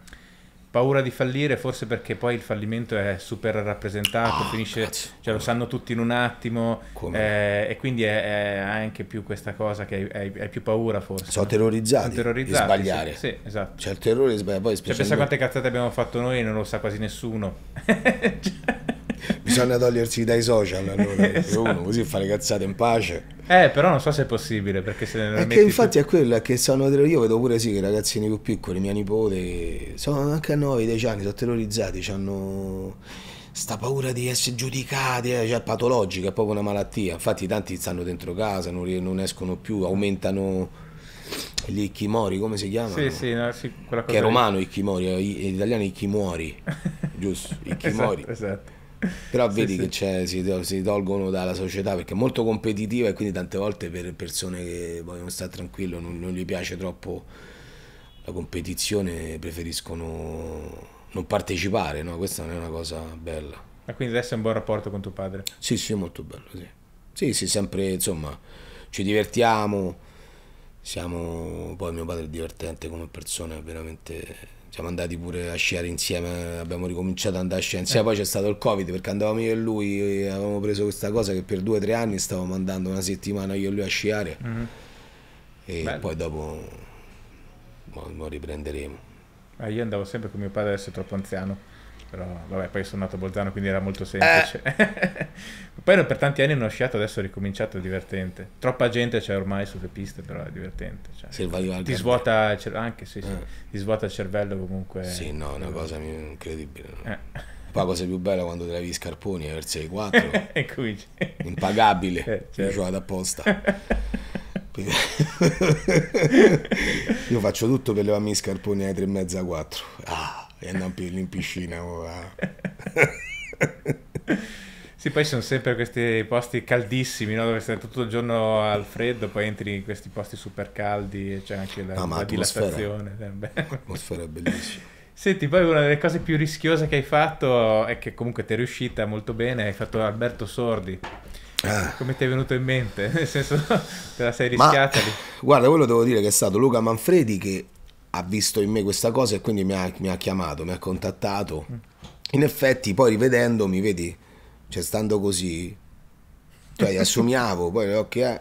paura di fallire, forse perché poi il fallimento è super rappresentato, oh, finisce, cazzo. cioè, lo sanno tutti in un attimo eh, e quindi è, è, anche più questa cosa che hai, più paura forse. Sono terrorizzati, Sono terrorizzati di sbagliare. Sì, sì esatto. C'è cioè, il terrore di sbagliare. Poi cioè, pensa quante cazzate abbiamo fatto noi e non lo sa quasi nessuno. cioè... Bisogna togliersi dai social allora. uno così fa le cazzate in pace. Eh, però non so se è possibile perché se ne Perché infatti più... è quello che sono io vedo pure sì che i ragazzini più piccoli, mia nipote, sono anche a 9-10 anni, sono terrorizzati, hanno sta paura di essere giudicati, eh, cioè patologica, è proprio una malattia. Infatti tanti stanno dentro casa, non, non escono più, aumentano gli Ichimori, come si chiama? Sì, sì, no, sì, che è romano Ichimori, eh, in italiano Ichimori, giusto? Esatto, Ichimori. esatto. esatto però vedi sì, che c'è, si, si, tolgono dalla società perché è molto competitiva e quindi tante volte per persone che vogliono stare tranquillo non, non gli piace troppo la competizione preferiscono non partecipare, no? questa non è una cosa bella. Ma quindi adesso è un buon rapporto con tuo padre? Sì, sì, molto bello, sì. Sì, sì, sempre, insomma, ci divertiamo, siamo, poi mio padre è divertente come persona, veramente siamo andati pure a sciare insieme, abbiamo ricominciato ad andare a sciare insieme, eh. poi c'è stato il Covid perché andavamo io e lui, e avevamo preso questa cosa che per due o tre anni stavamo andando una settimana io e lui a sciare mm -hmm. e Bello. poi dopo lo riprenderemo. Eh, io andavo sempre con mio padre, adesso è troppo anziano però vabbè poi sono nato a Bolzano quindi era molto semplice eh. poi per tanti anni non ho sciato adesso ho ricominciato è divertente troppa gente c'è ormai sulle piste però è divertente cioè, sì, ti svuota il cervello anche sì, sì. Eh. ti svuota il cervello comunque sì no è una eh. cosa incredibile eh. Poi la cosa più bella quando travi i scarponi per 6-4 e cominci impagabile eh, certo. io apposta io faccio tutto per levarmi i scarponi alle 3 e mezza 4 ah e andiamo in piscina ora. Oh, sì, poi sono sempre questi posti caldissimi, no? dove stai tutto il giorno al freddo, poi entri in questi posti super caldi e c'è anche la, ah, la dilatazione. Eh, l'atmosfera è bellissima. Senti, poi una delle cose più rischiose che hai fatto è che comunque ti è riuscita molto bene, hai fatto Alberto Sordi. Ah. Come ti è venuto in mente? Nel senso, te la sei rischiata Ma, Guarda, quello devo dire che è stato Luca Manfredi che ha visto in me questa cosa e quindi mi ha, mi ha chiamato, mi ha contattato. In effetti poi rivedendomi, vedi, cioè stando così, cioè assumiavo, poi occhi eh,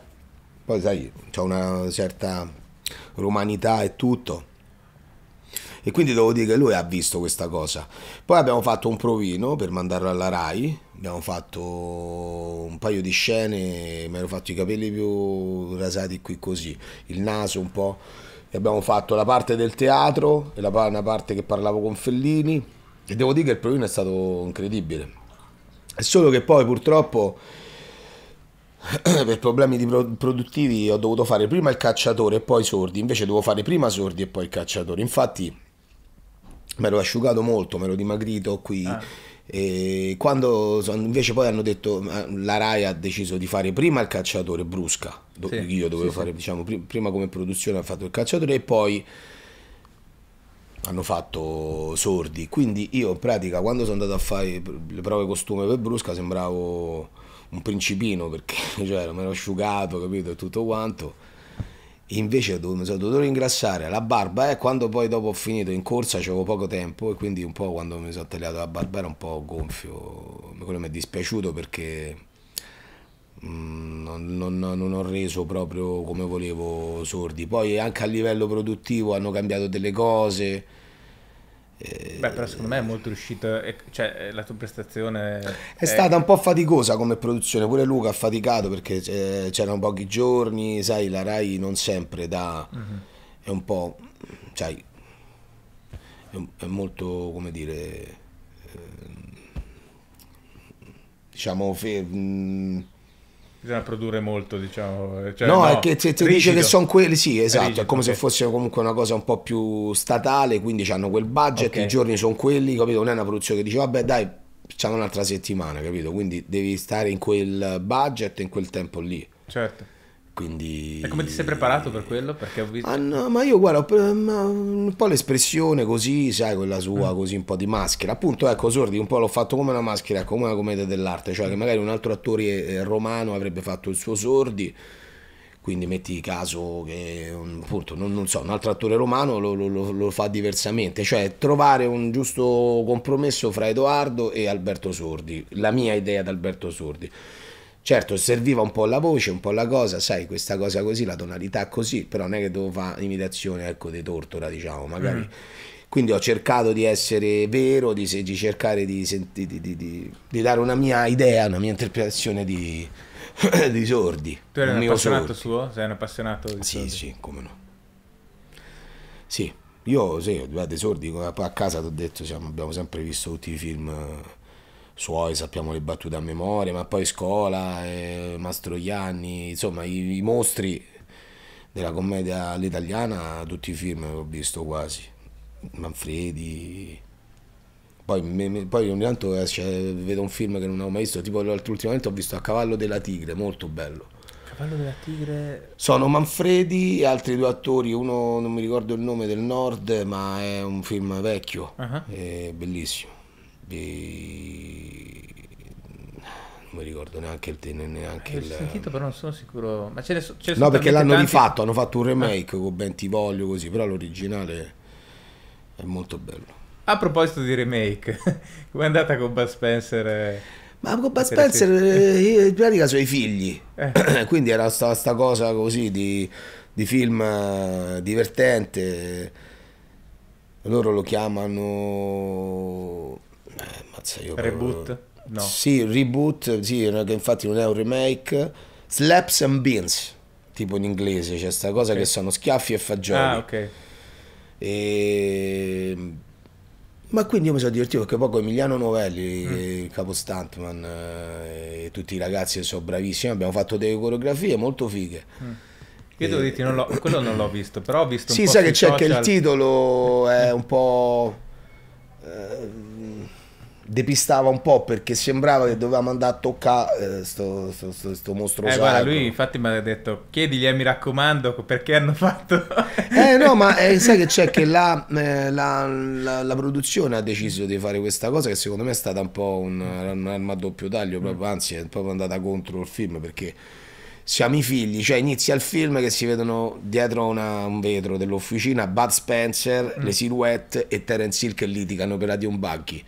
poi sai, c'è una certa romanità e tutto. E quindi devo dire che lui ha visto questa cosa. Poi abbiamo fatto un provino per mandarlo alla RAI, abbiamo fatto un paio di scene, mi ero fatto i capelli più rasati qui così, il naso un po' e abbiamo fatto la parte del teatro e la, una parte che parlavo con Fellini e devo dire che il provino è stato incredibile. È solo che poi purtroppo per problemi produttivi ho dovuto fare prima il cacciatore e poi i sordi, invece devo fare prima sordi e poi il cacciatore. Infatti mi ero asciugato molto, mi ero dimagrito qui. Ah e quando invece poi hanno detto la RAI ha deciso di fare prima il calciatore Brusca, do, sì, io dovevo sì, fare diciamo prima come produzione ha fatto il calciatore e poi hanno fatto sordi. Quindi io in pratica quando sono andato a fare le prove costume per Brusca sembravo un principino perché cioè, mi ero asciugato, capito, e tutto quanto invece mi sono dovuto ringrassare la barba e eh, quando poi dopo ho finito in corsa avevo poco tempo e quindi un po' quando mi sono tagliato la barba era un po' gonfio quello mi è dispiaciuto perché mm, non, non, non, ho reso proprio come volevo sordi poi anche a livello produttivo hanno cambiato delle cose eh, Beh, però secondo me è molto riuscito, cioè eh, la tua prestazione... È, è, stata un po' faticosa come produzione, pure Luca ha faticato perché eh, c'erano pochi giorni, sai, la Rai non sempre dà, uh-huh. è un po', sai, è, è molto, come dire, diciamo... Fe, mh, mm, bisogna produrre molto, diciamo. Eh, cioè, no, no, è che ti, ti dice che sono quelli, sì, esatto, rigido, è come okay. se fosse comunque una cosa un po' più statale, quindi hanno quel budget, okay. i giorni sono quelli, capito? Non è una produzione che dice vabbè dai, facciamo un'altra settimana, capito? Quindi devi stare in quel budget, in quel tempo lì. Certo. Quindi... E come ti sei preparato per quello? Perché ho visto... Ah no, ma io guardo un po' l'espressione così, sai, quella sua, mm. così un po' di maschera. Appunto, ecco, Sordi, un po' l'ho fatto come una maschera, ecco, come una commedia dell'arte, cioè che magari un altro attore eh, romano avrebbe fatto il suo Sordi quindi metti caso che appunto, non, non so, un altro attore romano lo, lo, lo, fa diversamente, cioè trovare un giusto compromesso fra Edoardo e Alberto Sordi, la mia idea di Alberto Sordi. Certo, serviva un po' la voce, un po' la cosa, sai, questa cosa così, la tonalità così, però non è che devo fare imitazione, ecco, di tortora, diciamo, magari. Mm. Quindi ho cercato di essere vero, di, di cercare di, senti, di, di, dare una mia idea, una mia interpretazione di, sordi. Tu eri un appassionato sordi. suo? Sei un appassionato di Sì, sordi. sì, come no. Sì, io sì, dei sordi a casa ti ho detto, siamo, abbiamo sempre visto tutti i film suoi, sappiamo le battute a memoria, ma poi Scola, eh, Mastroianni, insomma i, i mostri della commedia all'italiana, tutti i film che ho visto quasi, Manfredi, poi, me, poi, ogni tanto cioè, vedo un film che non avevo mai visto, tipo l'altro ultimamente ho visto A cavallo della tigre, molto bello. Cavallo della tigre. Sono Manfredi e altri due attori, uno non mi ricordo il nome del nord, ma è un film vecchio, uh-huh. è bellissimo di non mi ricordo neanche il neanche eh, Ho il... sentito però non sono sicuro ma ce ne so, ce ne no perché l'hanno tanti... rifatto hanno fatto un ah. remake ah. con Bentivoglio così però l'originale è molto bello a proposito di remake come è andata con Bud Spencer ma con Bud Spencer eh, in pratica sono i figli eh. quindi era sta, sta, cosa così di, di film eh, divertente loro lo chiamano eh, io reboot? No. Sì, reboot, sì, che infatti non è un remake. Slaps and Beans, tipo in inglese, c'è cioè questa cosa okay. che sono schiaffi e fagioli. Ah, ok. E... Ma quindi io mi sono divertito perché poi con Emiliano Novelli, mm. il capo stuntman, eh, e tutti i ragazzi che sono bravissimi, abbiamo fatto delle coreografie molto fighe. Mm. Io devo dirti, non quello non l'ho visto, però ho visto un sì, po' Sì, sai che c'è social... che il titolo è un po'... Eh, depistava un po' perché sembrava che dovevamo andare a toccare eh, mostro. Eh, guarda, lui infatti mi ha detto: chiedigli, eh, mi raccomando, perché hanno fatto. eh no, ma eh, sai che c'è che la, eh, la, la, la, produzione ha deciso di fare questa cosa che secondo me è stata un po' un'arma a doppio taglio, proprio, mm. anzi, è proprio andata contro il film perché siamo i figli, cioè inizia il film che si vedono dietro una, un vetro dell'officina Bud Spencer, mm. le silhouette e Terence Hill che litigano per la di un buggy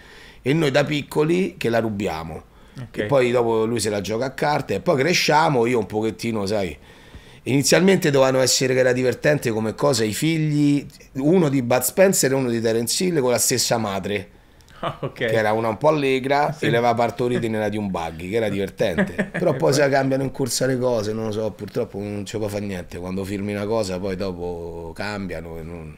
e noi da piccoli che la rubiamo. Okay. Che poi dopo lui se la gioca a carte e poi cresciamo, io un pochettino, sai, Inizialmente dovevano essere che era divertente come cosa i figli, uno di Bud Spencer e uno di Terence Hill con la stessa madre. Ah, okay. Che era una un po' allegra sì. e le aveva partorite nella di un buggy, che era divertente. Però poi se cambiano in corsa le cose, non lo so, purtroppo non ci può fare niente. Quando firmi una cosa poi dopo cambiano e non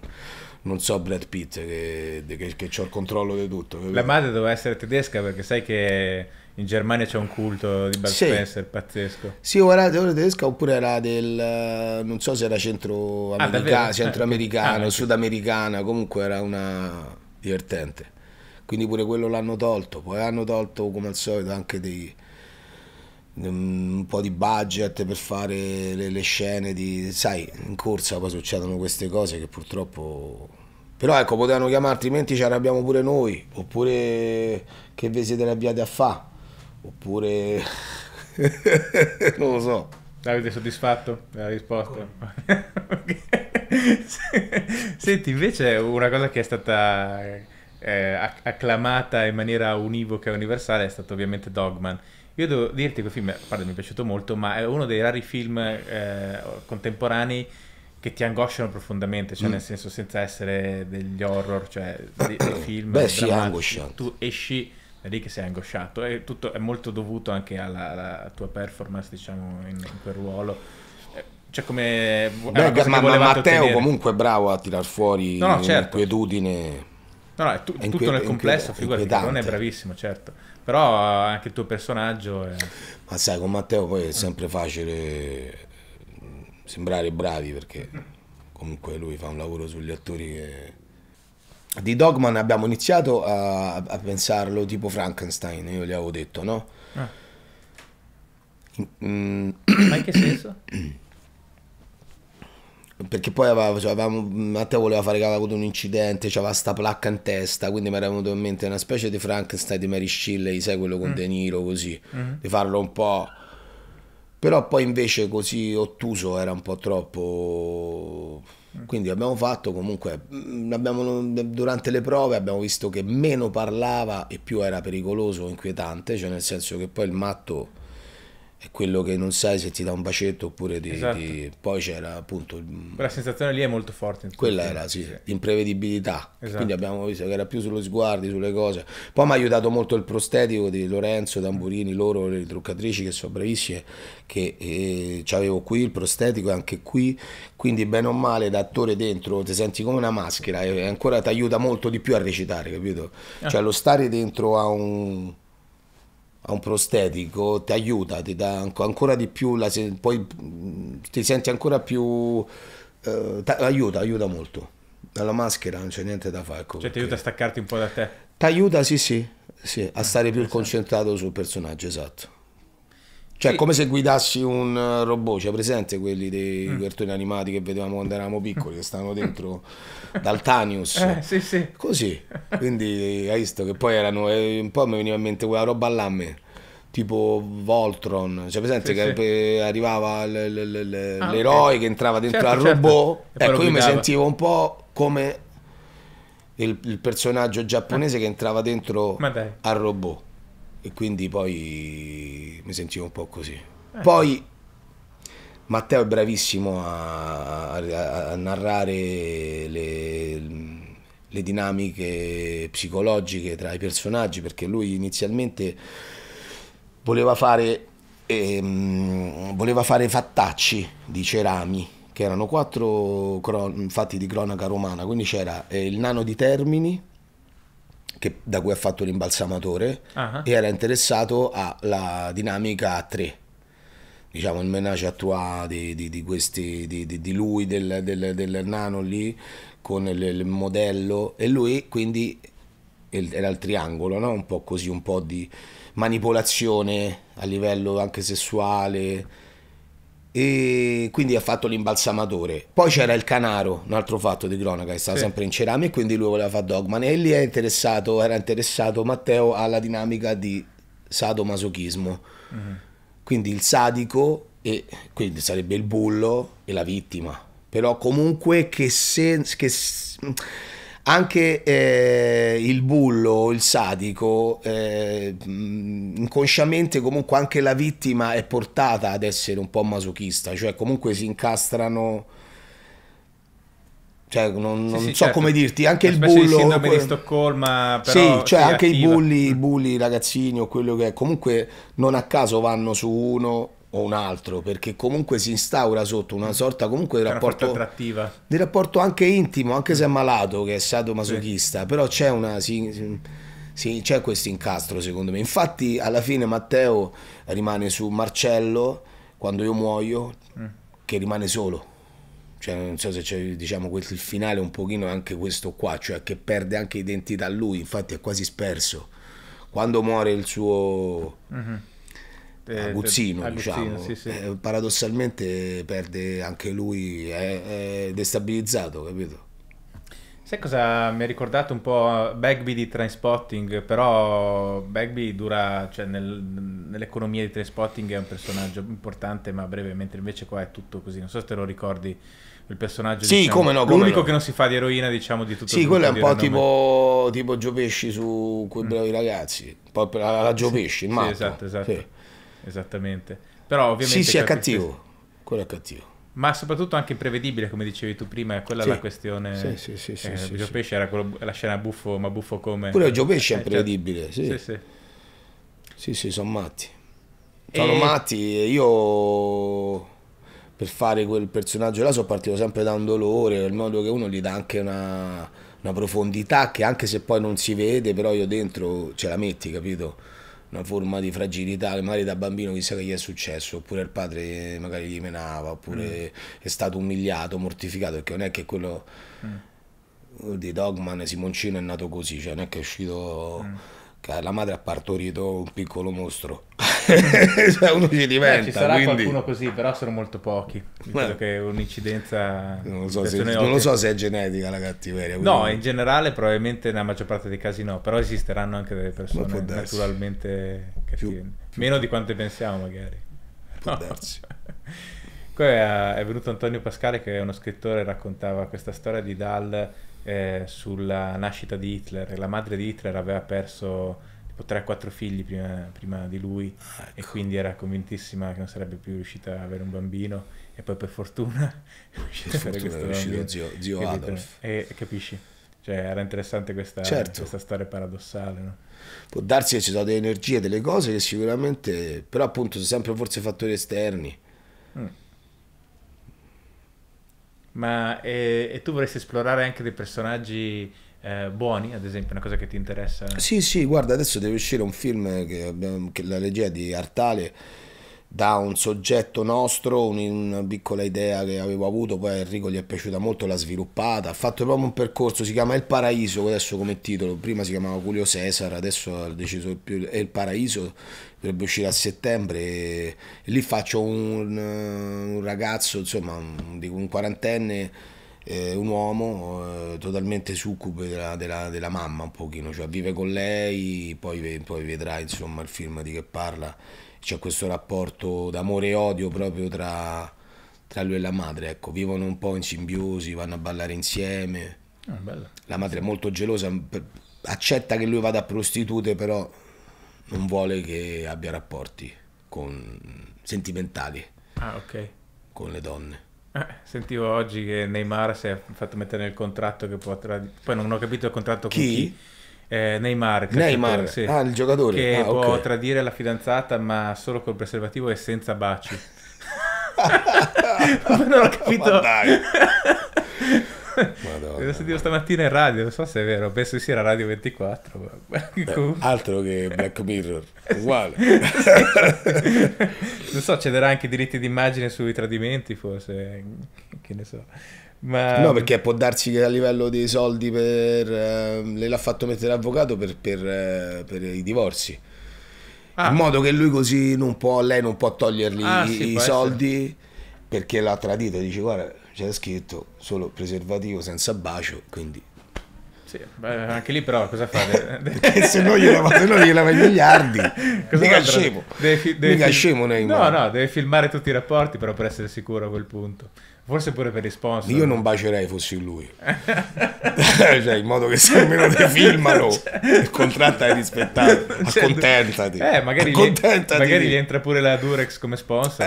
non so Brad Pitt che, che, che ho il controllo di tutto. Capito? La madre doveva essere tedesca perché sai che in Germania c'è un culto di Bud sì. Spencer pazzesco. Sì, o era, era tedesca oppure era del, non so se era ah, centroamericana, ah, centroamericana, ah, sudamericana, comunque era una divertente. Quindi pure quello l'hanno tolto, poi hanno tolto come al solito anche dei un po' di budget per fare le, le scene di, sai, in corsa poi succedono queste cose che purtroppo però ecco potevano chiamarti altrimenti ci arrabbiamo pure noi oppure che vi siete arrabbiati a fa oppure non lo so Davide, soddisfatto della risposta senti invece una cosa che è stata eh, acclamata in maniera univoca e universale è stato ovviamente Dogman io devo dirti che il film, eh, guarda, mi è piaciuto molto, ma è uno dei rari film eh, contemporanei che ti angosciano profondamente, cioè mm. nel senso senza essere degli horror, cioè dei, dei film... Beh, sì, angosciato. Tu esci è lì che sei angosciato e tutto è molto dovuto anche alla, alla tua performance, diciamo, in, in quel ruolo. Eh, cioè come... Beh, ma, ma Matteo ottenere. comunque è bravo a tirar fuori no, no, certo. l'inquietudine... No, no, tu, tutto nel complesso, figurati, non è bravissimo, certo. Però anche il tuo personaggio... È... Ma sai, con Matteo poi è sempre facile mm, sembrare bravi perché comunque lui fa un lavoro sugli attori che... Di Dogman abbiamo iniziato a, a pensarlo tipo Frankenstein, io gli avevo detto, no? Ah. mm... Ma in che senso? perché poi aveva, cioè, avevamo, Matteo voleva fare che aveva avuto un incidente, c'aveva sta placca in testa, quindi mi era venuto in mente una specie di Frankenstein di Mary Shelley, sai quello con mm. De Niro così, mm. di farlo un po'... Però poi invece così ottuso era un po' troppo... Mm. Quindi abbiamo fatto comunque, mm, abbiamo, durante le prove abbiamo visto che meno parlava e più era pericoloso, inquietante, cioè nel senso che poi il matto è quello che non sai se ti dà un bacetto oppure ti, esatto. ti... poi c'era appunto la sensazione lì è molto forte quella era sì, sì. imprevedibilità esatto. quindi abbiamo visto che era più sullo sguardi sulle cose poi mi ha aiutato molto il prostetico di Lorenzo Tamburini loro le truccatrici che sono bravissime che eh, avevo qui il prostetico e anche qui quindi bene o male da attore dentro ti senti come una maschera e ancora ti aiuta molto di più a recitare capito ah. cioè lo stare dentro a un a un prostetico ti aiuta, ti dà ancora di più, la, poi mm, ti senti ancora più... Eh, aiuta, aiuta molto. Dalla maschera non c'è niente da fare. Comunque. Cioè ti aiuta a staccarti un po' da te? Ti aiuta, sì, sì, sì, a eh, stare più esatto. concentrato sul personaggio, esatto. Cioè, sì. come se guidassi un eh, robot, cioè presente quelli dei mm. cartoni animati che vedevamo quando eravamo mm. piccoli, che stavano mm. dentro dal Tanius. Eh, sì, sì. Così. Quindi hai visto che poi erano. Eh, un po' mi veniva in mente quella roba là a me. Tipo Voltron, cioè presente sì, che sì. Eh, arrivava l'eroe ah, okay. che entrava certo, dentro certo, al robot. E ecco, io mi sentivo un po' come il, il personaggio giapponese ah. che entrava dentro al robot e quindi poi mi sentivo un po' così. Eh. Poi Matteo è bravissimo a, a, a narrare le, le, dinamiche psicologiche tra i personaggi perché lui inizialmente voleva fare, ehm, voleva fare fattacci di cerami che erano quattro fatti di cronaca romana, quindi c'era eh, il nano di Termini, che, da cui ha fatto l'imbalsamatore uh-huh. e era interessato alla dinamica a tre diciamo il menage a trois di, di, di, questi, di lui del, del, del, nano lì con il, il, modello e lui quindi era il triangolo no? un po' così un po' di manipolazione a livello anche sessuale e quindi ha fatto l'imbalsamatore. Poi c'era il Canaro, un altro fatto di cronaca che stava sì. sempre in cerame e quindi lui voleva fare Dogman e lì interessato, era interessato Matteo alla dinamica di sadomasochismo. Mm. Quindi il sadico e quindi sarebbe il bullo e la vittima. Però comunque che se... Che se anche eh, il bullo, il sadico, eh, mm, inconsciamente comunque anche la vittima è portata ad essere un po' masochista, cioè comunque si incastrano... Cioè, non, non sì, so certo. come dirti, anche Una il bullo... Di sindrome que... di Stoccolma, però... Sì, cioè anche i bulli, i mm. bulli i ragazzini o quello che è, comunque non a caso vanno su uno o un altro, perché comunque si instaura sotto una mm. sorta comunque di rapporto, di rapporto anche intimo, anche se è mm. malato, che è sadomasochista, sì. però c'è una... Si, sì, c'è questo incastro secondo me. Infatti alla fine Matteo rimane su Marcello quando io muoio, mm. che rimane solo. Cioè, non so se c'è, diciamo, questo, il finale un pochino è anche questo qua, cioè che perde anche identità lui, infatti è quasi sperso. Quando muore il suo... Mm -hmm eh, Guzzino, del, diciamo. Sì, sì. Eh, paradossalmente perde anche lui, è, è destabilizzato, capito? Sai cosa mi ha ricordato un po' Bagby di Trainspotting, però Bagby dura, cioè nel, nell'economia di Trainspotting è un personaggio importante ma breve, mentre invece qua è tutto così, non so se te lo ricordi il personaggio sì, diciamo, come no, come l'unico no. che non si fa di eroina diciamo di tutto sì, il quello è un po' tipo, tipo Gio su quei mm. bravi ragazzi un la, la Gio Pesci sì, esatto esatto sì. Esattamente. Però ovviamente... Sì, sì, è cioè, cattivo. Questione... Quello è cattivo. Ma soprattutto anche imprevedibile, come dicevi tu prima, è quella sì. la questione. Sì, sì, sì. sì, eh, sì Joe Pesci era quello, la scena buffo, ma buffo come. Pure Joe Pesce è eh, certo. imprevedibile, eh, sì. Sì, sì. sì sono matti. Sono e... matti. Io per fare quel personaggio là sono partito sempre da un dolore, in modo che uno gli dà anche una, una profondità che anche se poi non si vede, però io dentro ce la metti, capito? una forma di fragilità che magari da bambino chissà che gli è successo, oppure il padre magari gli menava, oppure mm. è stato umiliato, mortificato, perché non è che quello mm. di Dogman Simoncino è nato così, cioè non è che è uscito... Mm. La madre ha partorito un piccolo mostro. Cioè, uno ci diventa. Eh, ci sarà quindi... qualcuno così, però sono molto pochi. Credo che un'incidenza. Non lo, so se, non lo, so se, è genetica la cattiveria. Quindi... No, in generale, probabilmente nella maggior parte dei casi no. Però esisteranno anche delle persone naturalmente cattive. Più, più... Meno di quante pensiamo, magari. Può darsi. Poi è venuto Antonio Pascale, che è uno scrittore, raccontava questa storia di Dahl eh, sulla nascita di Hitler. La madre di Hitler aveva perso tipo 3-4 figli prima, prima di lui ecco. e quindi era convintissima che non sarebbe più riuscita ad avere un bambino e poi per fortuna è riuscito a avere questo bambino. Zio, zio Adolf. E eh, capisci? Cioè, era interessante questa, certo. questa storia paradossale. No? Può darsi che ci sono delle energie, delle cose che sicuramente, però appunto sono sempre forse fattori esterni. Mm. Ma e, eh, e tu vorresti esplorare anche dei personaggi eh, buoni, ad esempio, una cosa che ti interessa? Sì, sì, guarda, adesso deve uscire un film che, che la regia di Artale da un soggetto nostro, un, una piccola idea che avevo avuto, poi a Enrico gli è piaciuta molto, l'ha sviluppata, ha fatto proprio un percorso, si chiama Il Paraiso adesso come titolo, prima si chiamava Julio Cesar, adesso ha deciso più Il Paraiso, dovrebbe uscire a settembre e, e lì faccio un, un ragazzo, insomma, un, un quarantenne eh, un uomo eh, totalmente succube della, della, della, mamma un pochino, cioè vive con lei, poi, poi vedrà insomma il film di che parla, c'è questo rapporto d'amore e odio proprio tra, tra lui e la madre, ecco, vivono un po' in simbiosi, vanno a ballare insieme, ah, la madre è molto gelosa, accetta che lui vada a prostitute però non vuole che abbia rapporti con, sentimentali ah, okay. con le donne. Eh, sentivo oggi che Neymar si è fatto mettere nel contratto che può potrà... Poi non ho capito il contratto con chi. Eh, Neymar, Neymar sì, ah, il giocatore che ah, può okay. tradire la fidanzata ma solo col preservativo e senza baci. non ho capito. dai. Madonna. sentito stamattina in radio, non so se è vero, penso che sia la Radio 24. Ma... Beh, altro che Black Mirror, uguale. non so, cederà anche diritti d'immagine sui tradimenti, forse, che ne so. Ma... No, perché può darsi che a livello dei soldi per... Eh, le l'ha fatto mettere avvocato per, per, eh, per i divorzi. Ah. In modo che lui così non può, lei non può togliergli ah, i, sì, i soldi essere. perché l'ha tradito. Dice, guarda, c'è scritto solo preservativo senza bacio, quindi... Sì, beh, anche lì però cosa fate? Eh, se no gliela se no gliela i miliardi. Cosa Mica scemo. Deve fi- deve Mica scemo Neymar. No, no, deve filmare tutti i rapporti però per essere sicuro a quel punto. Forse pure per rispondere. Io non bacerei fossi lui. cioè, in modo che se almeno ti filmano, il cioè, contratto è rispettato. Cioè... Accontentati. Eh, magari, Accontentati. Gli, magari gli entra pure la Durex come sponsor.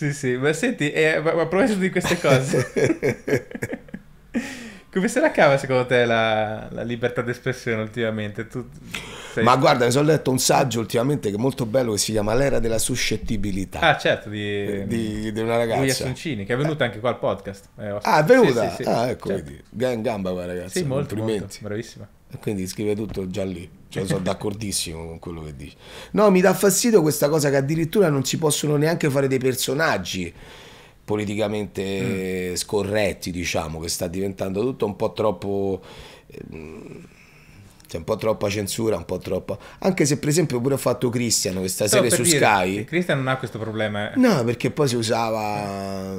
Sì, sì, ma senti, eh, a proposito di queste cose, come se la cava secondo te la, la libertà d'espressione ultimamente? Tu sei... Ma guarda, mi sono letto un saggio ultimamente che è molto bello che si chiama L'era della suscettibilità. Ah, certo, di, eh, di, di una ragazza. Luia Soncini, che è venuta eh. anche qua al podcast. È eh, ah, è venuta? Sì, sì, sì. Ah, ecco, certo. vedi, in gamba quella ragazza. Sì, molto, molto, bravissima. E quindi scrive tutto già lì. Cioè, sono d'accordissimo con quello che dici. No, mi dà fastidio questa cosa che addirittura non si possono neanche fare dei personaggi politicamente mm. scorretti, diciamo, che sta diventando tutto un po' troppo... Eh, c'è un po' troppa censura, un po' troppa. Anche se, per esempio, pure ho fatto Cristiano questa Però serie su dire, Sky. Cristian non ha questo problema. Eh. No, perché poi si usava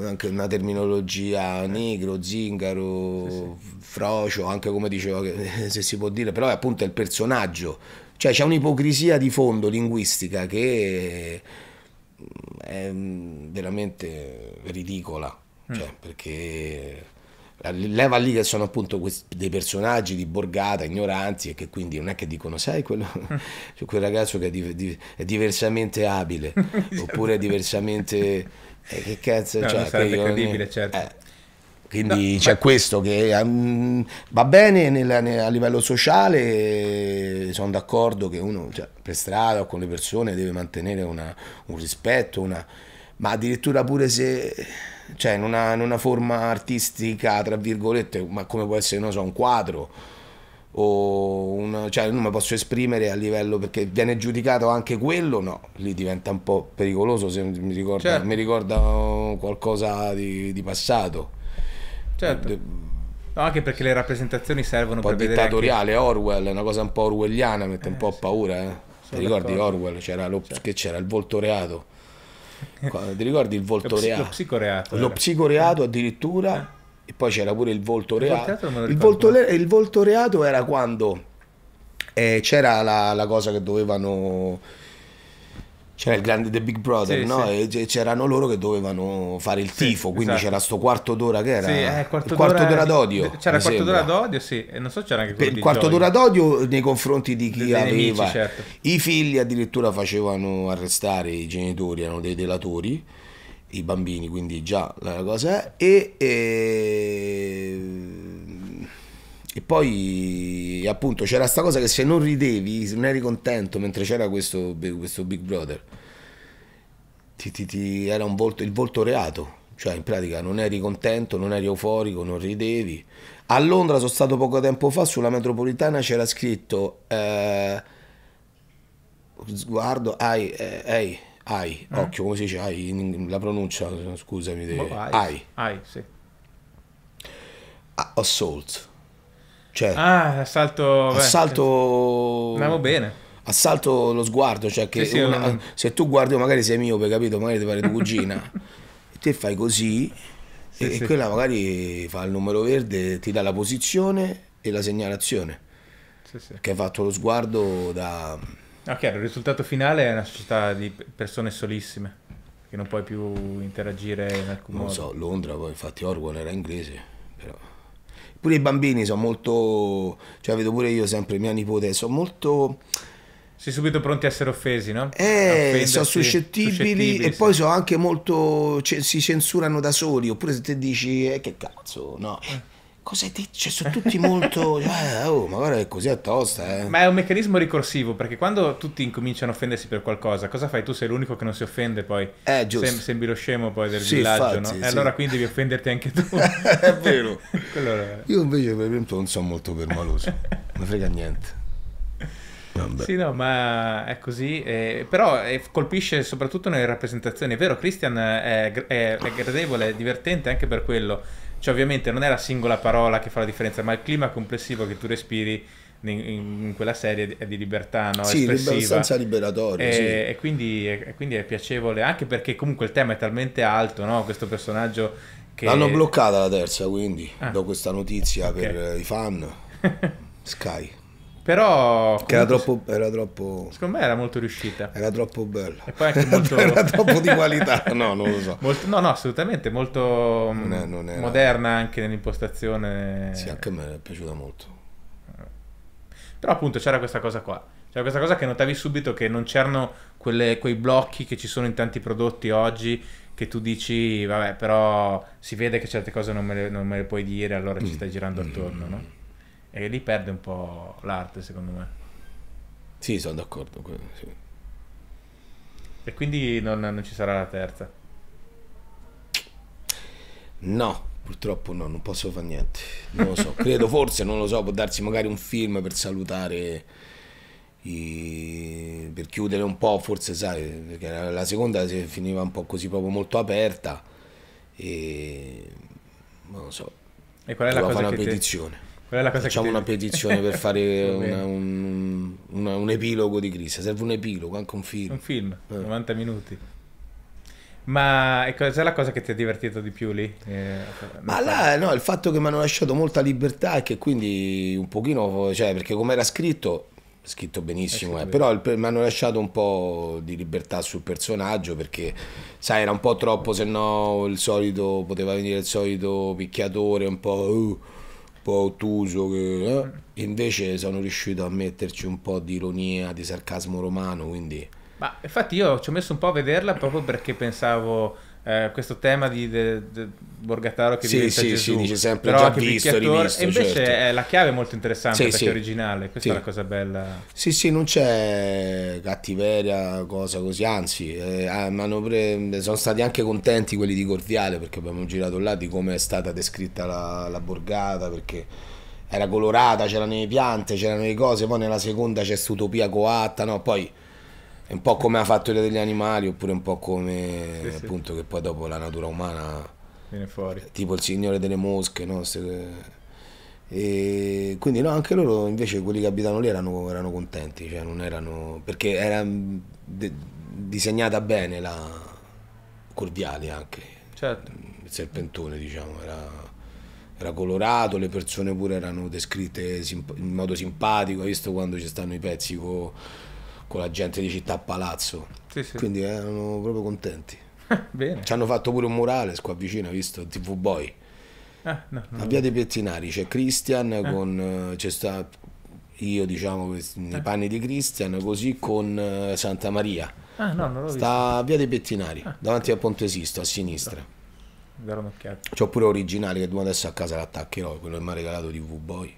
anche una terminologia negro, zingaro, sì, sì. frocio, anche come diceva, se si può dire. Però è appunto il personaggio. Cioè c'è un'ipocrisia di fondo linguistica che mm, è mm, veramente ridicola. Mm. Cioè, perché leva lì che sono appunto questi, dei personaggi di borgata, ignoranti e che quindi non è che dicono sai quello, cioè quel ragazzo che è, di, di, è diversamente abile cioè. oppure è diversamente eh, che cazzo no, cioè, sarebbe credibile ne, eh, certo eh, quindi no, c'è ma... questo che um, va bene nella, nella, a livello sociale, sono d'accordo che uno cioè, per strada o con le persone deve mantenere una, un rispetto, una, ma addirittura pure se cioè in una, in una forma artistica, tra virgolette, ma come può essere, non so, un quadro o una, cioè non mi posso esprimere a livello perché viene giudicato anche quello no lì diventa un po' pericoloso se mi ricorda, certo. mi ricorda qualcosa di, di passato certo De, no, anche perché le rappresentazioni servono un po' dittatoriale anche... Orwell è una cosa un po' orwelliana mette eh, un po' a eh, paura eh. ti ricordi Orwell c'era lo, certo. che c'era il volto reato ti ricordi il volto lo reato? Lo psicoreato. Lo psicoreato addirittura, e poi c'era pure il volto reato. Il volto, il volto reato era quando eh, c'era la, la cosa che dovevano c'era il grande The Big Brother, sì, no? sì. E c'erano loro che dovevano fare il tifo, quindi esatto. c'era sto quarto d'ora che era sì, eh, quarto, quarto d'ora, d'odio. C'era il quarto sembra. d'ora d'odio, sì, e non so c'era anche quello il quarto d'ora d'odio nei confronti di chi De, aveva nemici, certo. i figli addirittura facevano arrestare i genitori, erano dei delatori i bambini, quindi già la cosa è e, e e poi appunto c'era sta cosa che se non ridevi, se non eri contento mentre c'era questo, questo Big Brother, ti, ti, ti, era un volto, il volto reato, cioè in pratica non eri contento, non eri euforico, non ridevi. A Londra sono stato poco tempo fa, sulla metropolitana c'era scritto eh, sguardo, ai, ai, eh, ai eh? occhio, come si dice ai, la pronuncia, scusami, boh, ai, ai, sì. Ah, assault cioè, ah, assalto... Assalto... Andiamo bene assalto lo sguardo, cioè che sì, sì, una, non... se tu guardi oh, magari sei miope, capito, magari ti pare tua cugina, e te fai così sì, e, e, quella magari fa il numero verde, ti dà la posizione e la segnalazione. Che ha fatto lo sguardo da... Ah, chiaro, il risultato finale è una società di persone solissime, che non puoi più interagire in alcun non modo. Non so, Londra poi, infatti Orwell era inglese, però pure i bambini sono molto, cioè vedo pure io sempre mia nipote, sono molto... Sei subito pronti a essere offesi, no? Eh, sono suscettibili, suscettibili e sì. poi sono anche molto, c- si censurano da soli, oppure se te dici, eh, che cazzo, no, eh. Cosa hai detto? Cioè, sono tutti molto. Cioè, eh, oh, ma guarda, è così a tosta. Eh. Ma è un meccanismo ricorsivo perché quando tutti incominciano a offendersi per qualcosa, cosa fai? Tu sei l'unico che non si offende poi. Eh, giusto. Sem- sembri lo scemo poi del sì, villaggio, infatti, no? E allora quindi devi offenderti anche tu. è vero. Quello... Io invece, per esempio, non sono molto permaloso. non frega niente. Vabbè. Sì, no, ma è così. Eh, però eh, colpisce soprattutto nelle rappresentazioni. È vero, Christian è, è, è gradevole, è divertente anche per quello cioè ovviamente non è la singola parola che fa la differenza, ma il clima complessivo che tu respiri in, quella serie è di libertà no? sì, abbastanza liberatorio e, sì. e, quindi, e, quindi, è piacevole anche perché comunque il tema è talmente alto no? questo personaggio che l'hanno bloccata la terza quindi ah. do questa notizia okay. per eh, i fan Sky però. Comunque, era, troppo, era troppo. Secondo me era molto riuscita. Era troppo bella. E poi anche molto. era troppo di qualità, no, non lo so. Molto, no, no, assolutamente. Molto mm, non è, non era... moderna anche nell'impostazione. Sì, anche a me è piaciuta molto. Però appunto c'era questa cosa qua. C'era questa cosa che notavi subito che non c'erano quelle, quei blocchi che ci sono in tanti prodotti oggi che tu dici, vabbè, però si vede che certe cose non me le, non me le puoi dire, allora mm. ci stai girando mm. attorno, no? E lì perde un po' l'arte, secondo me. Sì, sono d'accordo. Sì. E quindi non, non, ci sarà la terza? No, purtroppo no, non posso fare niente. Non lo so, credo forse, non lo so, può darsi magari un film per salutare... I... per chiudere un po', forse sai, perché la seconda si finiva un po' così proprio molto aperta e non lo so. E qual è la cosa che una petizione. Ti... Facciamo una petizione per fare una, un, una, un, epilogo di Cristo. Serve un epilogo, anche un film. Un film, eh. 90 minuti. Ma è cos'è ecco, la cosa che ti ha divertito di più lì? Eh, ma là, no, il fatto che mi hanno lasciato molta libertà e che quindi un pochino, cioè, perché come era scritto, scritto benissimo, eh, eh però mi hanno lasciato un po' di libertà sul personaggio perché, sai, era un po' troppo, se no il solito, poteva venire il solito picchiatore, un po'... Uh, po' ottuso, che, eh? invece sono riuscito a metterci un po' di ironia, di sarcasmo romano, quindi... Ma infatti io ci ho messo un po' a vederla proprio perché pensavo eh, questo tema di de, de Borgataro che sì, diventa sì, Gesù, sì, dice sempre però già visto, rivisto, e invece certo. è la chiave è molto interessante sì, perché sì. è originale, questa sì. è la cosa bella. Sì, sì, non c'è cattiveria, cosa così, anzi, eh, ah, pre... sono stati anche contenti quelli di Corviale perché abbiamo girato là di come è stata descritta la, la borgata, perché era colorata, c'erano le piante, c'erano le cose, poi nella seconda c'è st'utopia coatta, no? Poi è un po' come la fattoria degli animali, oppure un po' come sì, sì. appunto che poi dopo la natura umana viene fuori. Tipo il signore delle mosche, no? E quindi no, anche loro invece quelli che abitano lì erano, erano contenti, cioè non erano. perché era de- disegnata bene la cordiale anche. Certo. Il serpentone, diciamo, era era colorato, le persone pure erano descritte in modo simpatico, hai visto quando ci stanno i pezzi con con la gente di Città Palazzo. Sì, sì. Quindi erano proprio contenti. Bene. Ci hanno fatto pure un murales qua vicino, visto, TV Boy. Ah, no, a Via dei Pettinari c'è Christian eh. con... c'è sta io diciamo nei eh. panni di Christian così con Santa Maria. Ah, no, sta a Via dei Pettinari, ah. davanti al Ponte Sisto, a sinistra. Darò un'occhiata. C'ho pure l'originale che tu adesso a casa l'attaccherò, quello che mi ha regalato TV Boy.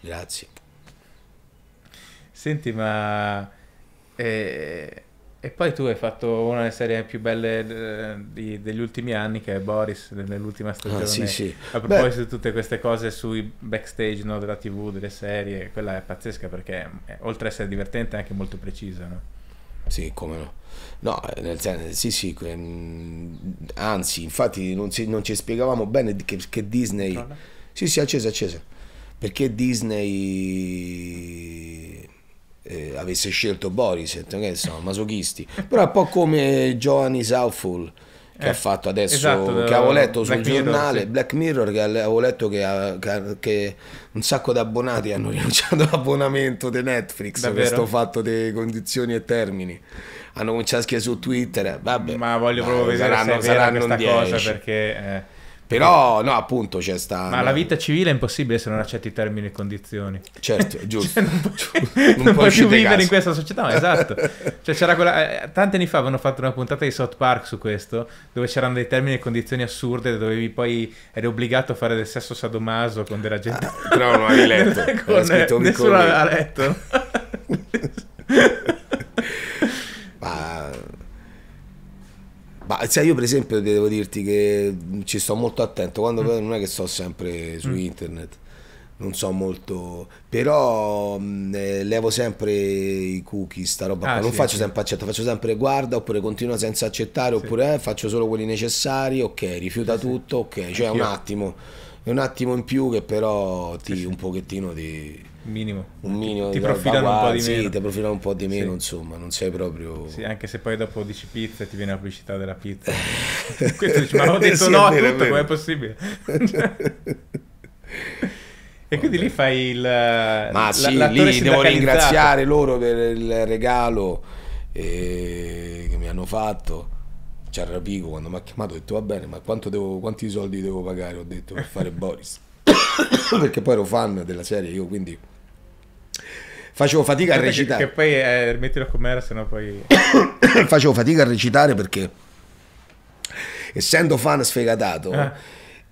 Grazie. Senti, ma e, e poi tu hai fatto una delle serie più belle eh, di, degli ultimi anni che è Boris, nell'ultima ah, stagione. Ah, sì, sì. A proposito Beh. di tutte queste cose sui backstage no, della TV, delle serie, quella è pazzesca perché oltre ad essere divertente è anche molto precisa. No? Sì, come no. No, eh, nel senso, sì, sì, mm, anzi, infatti non, si, non ci spiegavamo bene che, che Disney... Sì, sì, accesa, accesa. Perché Disney eh, avesse scelto Boris, eh, che sono masochisti, però è un po' come Giovanni Southful che eh, ha fatto adesso, esatto, eh, che avevo letto Black sul Mirror, giornale sì. Black Mirror, che avevo letto che, che, che, un sacco di abbonati hanno rinunciato all'abbonamento di Netflix, Davvero? questo fatto di condizioni e termini. Hanno cominciato a scrivere su Twitter, eh, vabbè, ma voglio proprio vedere saranno, se è saranno questa 10. cosa perché... Eh però, no, appunto, c'è sta... Ma la vita civile è impossibile se non accetti termini e condizioni. Certo, cioè, giusto. cioè, non puoi, non non puoi più vivere caso. in questa società, no, esatto. cioè, c'era quella... Eh, tanti anni fa avevano fatto una puntata di South Park su questo, dove c'erano dei termini e condizioni assurde, dovevi poi... eri obbligato a fare del sesso sadomaso con della gente... Ah, però non hai letto. con... Nessuno l'ha letto. Ma sai, io per esempio devo dirti che mm, ci sto molto attento, quando mm. non è che sto sempre su mm. internet, non so molto, però mh, mm, eh, levo sempre i cookie, sta roba ah, qua, non sì, faccio sì. sempre accetto, faccio sempre guarda oppure continua senza accettare sì. oppure eh, faccio solo quelli necessari, ok, rifiuta tutto, ok, cioè un attimo, un attimo in più che però ti un pochettino ti minimo. Un minimo ti, ti profilano un po' di meno. Sì, ti profilano un po' di meno, sì. insomma, non sei proprio... Sì, anche se poi dopo dici pizza e ti viene la pubblicità della pizza. Questo dici, ma ho detto sì, no a tutto, com'è possibile? E quindi lì fai il... Ma sì, lì devo ringraziare loro per il regalo eh, che mi hanno fatto. Ci Ciarrapico quando mi ha chiamato ho detto va bene, ma devo, quanti soldi devo pagare? Ho detto per fare Boris. Perché poi ero fan della serie io, quindi facevo fatica a recitare. Che, che poi eh, mettilo com'era, sennò poi. facevo fatica a recitare perché, essendo fan sfegatato, ah.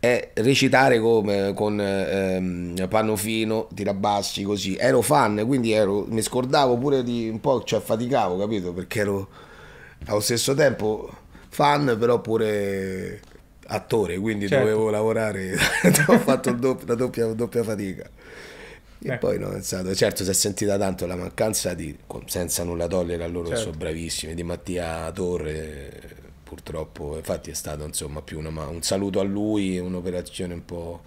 eh, recitare come, con ehm, Pannofino, Tirabassi, così. Ero fan, quindi ero, mi scordavo pure di un po', cioè faticavo, capito? Perché ero allo stesso tempo fan, però pure attore, quindi certo. dovevo lavorare, ho fatto la doppia, doppia fatica. E eh. poi non è stato, certo si è sentita tanto la mancanza di, senza nulla togliere a loro certo. che sono bravissimi, di Mattia Torre purtroppo, infatti è stato insomma più una, un saluto a lui, un'operazione un po'...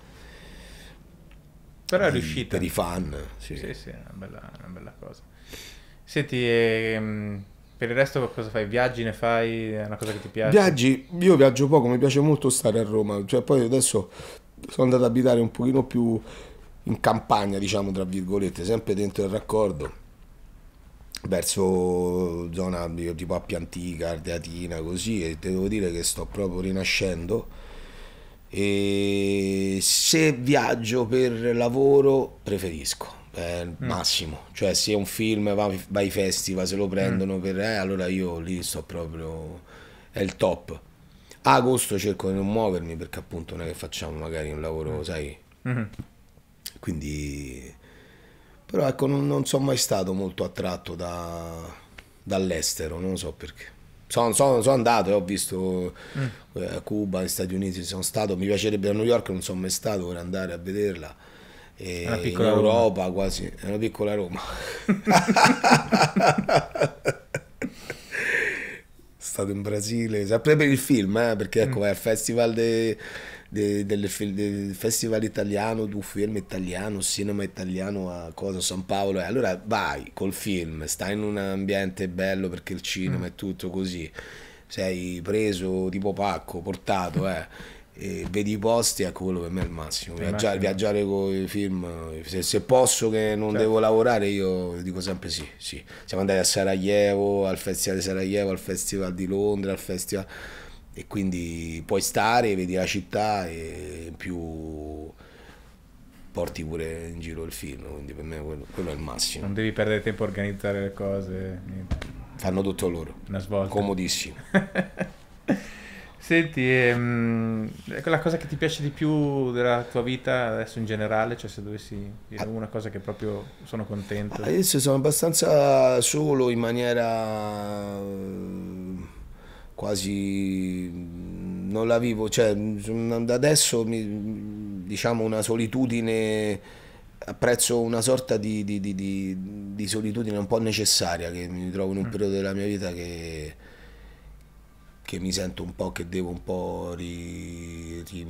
Però è riuscita. Per i fan. Sì, sì, sì una, bella, una bella cosa. Senti, ehm, per il resto cosa fai? Viaggi, ne fai? È una cosa che ti piace? Viaggi, io viaggio poco, mi piace molto stare a Roma, cioè poi adesso sono andato a abitare un pochino più in campagna, diciamo tra virgolette, sempre dentro il raccordo verso zona tipo Appia Antica, Ardeatina, così e devo dire che sto proprio rinascendo e se viaggio per lavoro preferisco eh, mm. massimo cioè se un film va, va ai festival se lo prendono mm. per eh, allora io lì sto proprio è il top a agosto cerco di non muovermi perché appunto non è che facciamo magari un lavoro mm. sai mm-hmm. Quindi, però ecco, non, non sono mai stato molto attratto da, dall'estero, non so perché. Sono, sono, sono andato e eh, ho visto mm. Eh, Cuba, gli Stati Uniti, sono stato, mi piacerebbe a New York, non sono mai stato, vorrei andare a vederla. E una piccola in Europa quasi, è una piccola Roma. stato in Brasile, sempre per il film, eh? perché ecco, mm. vai al festival dei de, del, festival italiano, di film italiano, cinema italiano a cosa, San Paolo, e eh. allora vai col film, stai in un ambiente bello perché il cinema mm. è tutto così, sei preso tipo pacco, portato, eh. E vedi i posti è ecco, quello per me è il massimo. Viaggiare, viaggiare con i film, se, se posso che non certo. devo lavorare, io dico sempre sì, sì. Siamo andati a Sarajevo, al Festival di Sarajevo, al Festival di Londra, al Festival e quindi puoi stare, vedi la città e più porti pure in giro il film, quindi per me quello, quello è il massimo. Non devi perdere tempo a organizzare le cose. Niente. Fanno tutto loro. Una svolta. Comodissimo. Senti, ehm, ecco la cosa che ti piace di più della tua vita adesso in generale, cioè se dovessi dire ah. una cosa che proprio sono contento. Adesso sono abbastanza solo in maniera quasi non la vivo, cioè da adesso mi, diciamo una solitudine, apprezzo una sorta di, di, di, di, solitudine un po' necessaria che mi trovo in un mm. periodo della mia vita che, che mi sento un po' che devo un po' ri, ri,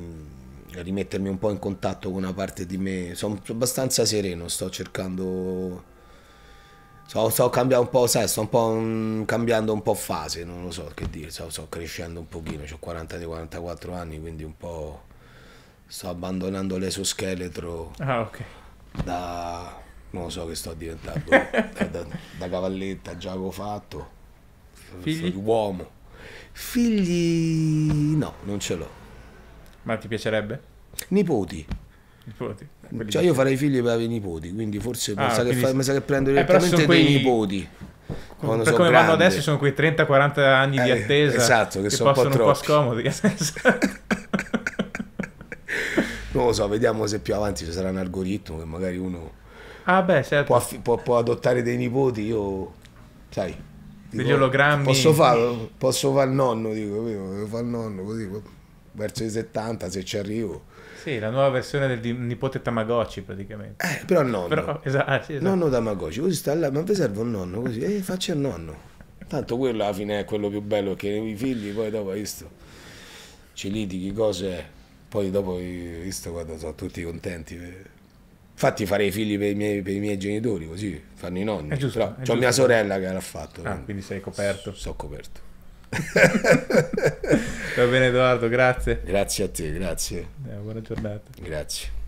rimettermi un po' in contatto con una parte di me, sono abbastanza sereno, sto cercando Sto, sto, cambiando un po', sai, sto un po' un, cambiando un po' fase, non lo so che dire, sto, sto crescendo un pochino, ho 40-44 anni, quindi un po' sto abbandonando l'esoscheletro. Ah, ok. Da... non lo so che sto diventando, da, da, da cavalletta, già avevo fatto, Figli? uomo. Figli no, non ce l'ho. Ma ti piacerebbe? Nipoti. Nipoti. Cioè io farei figli per avere i nipoti, quindi forse ah, mi, sa quindi... Che fa, mi sa che prendo eh, direttamente eh, quei... dei nipoti. Quando per come grande. vanno adesso sono quei 30-40 anni eh, di attesa esatto, che, che sono possono un po', un po scomodi. non lo so, vediamo se più avanti ci sarà un algoritmo che magari uno ah, beh, certo. può, può, può, adottare dei nipoti, io sai. Dico, Degli ologrammi. Posso farlo, posso far nonno, dico, capito? Far nonno così, verso i 70 se ci arrivo sì, la nuova versione del nipote Tamagotchi praticamente. Eh, però nonno. Però, esatto, sì, esatto. Nonno Tamagotchi, così sta là, ma vi serve un nonno così? Eh, faccia il nonno. Tanto quello alla fine è quello più bello, che i figli poi dopo, visto, ci litighi cose, poi dopo, visto, quando sono tutti contenti. Infatti eh. farei i figli per i, miei, per i miei, genitori, così fanno i nonni. È giusto. Però, è giusto. mia sorella che l'ha fatto. Ah, quindi sei coperto. Sono coperto. Va bene Edoardo, grazie. Grazie a te, grazie. Eh, buona giornata. Grazie.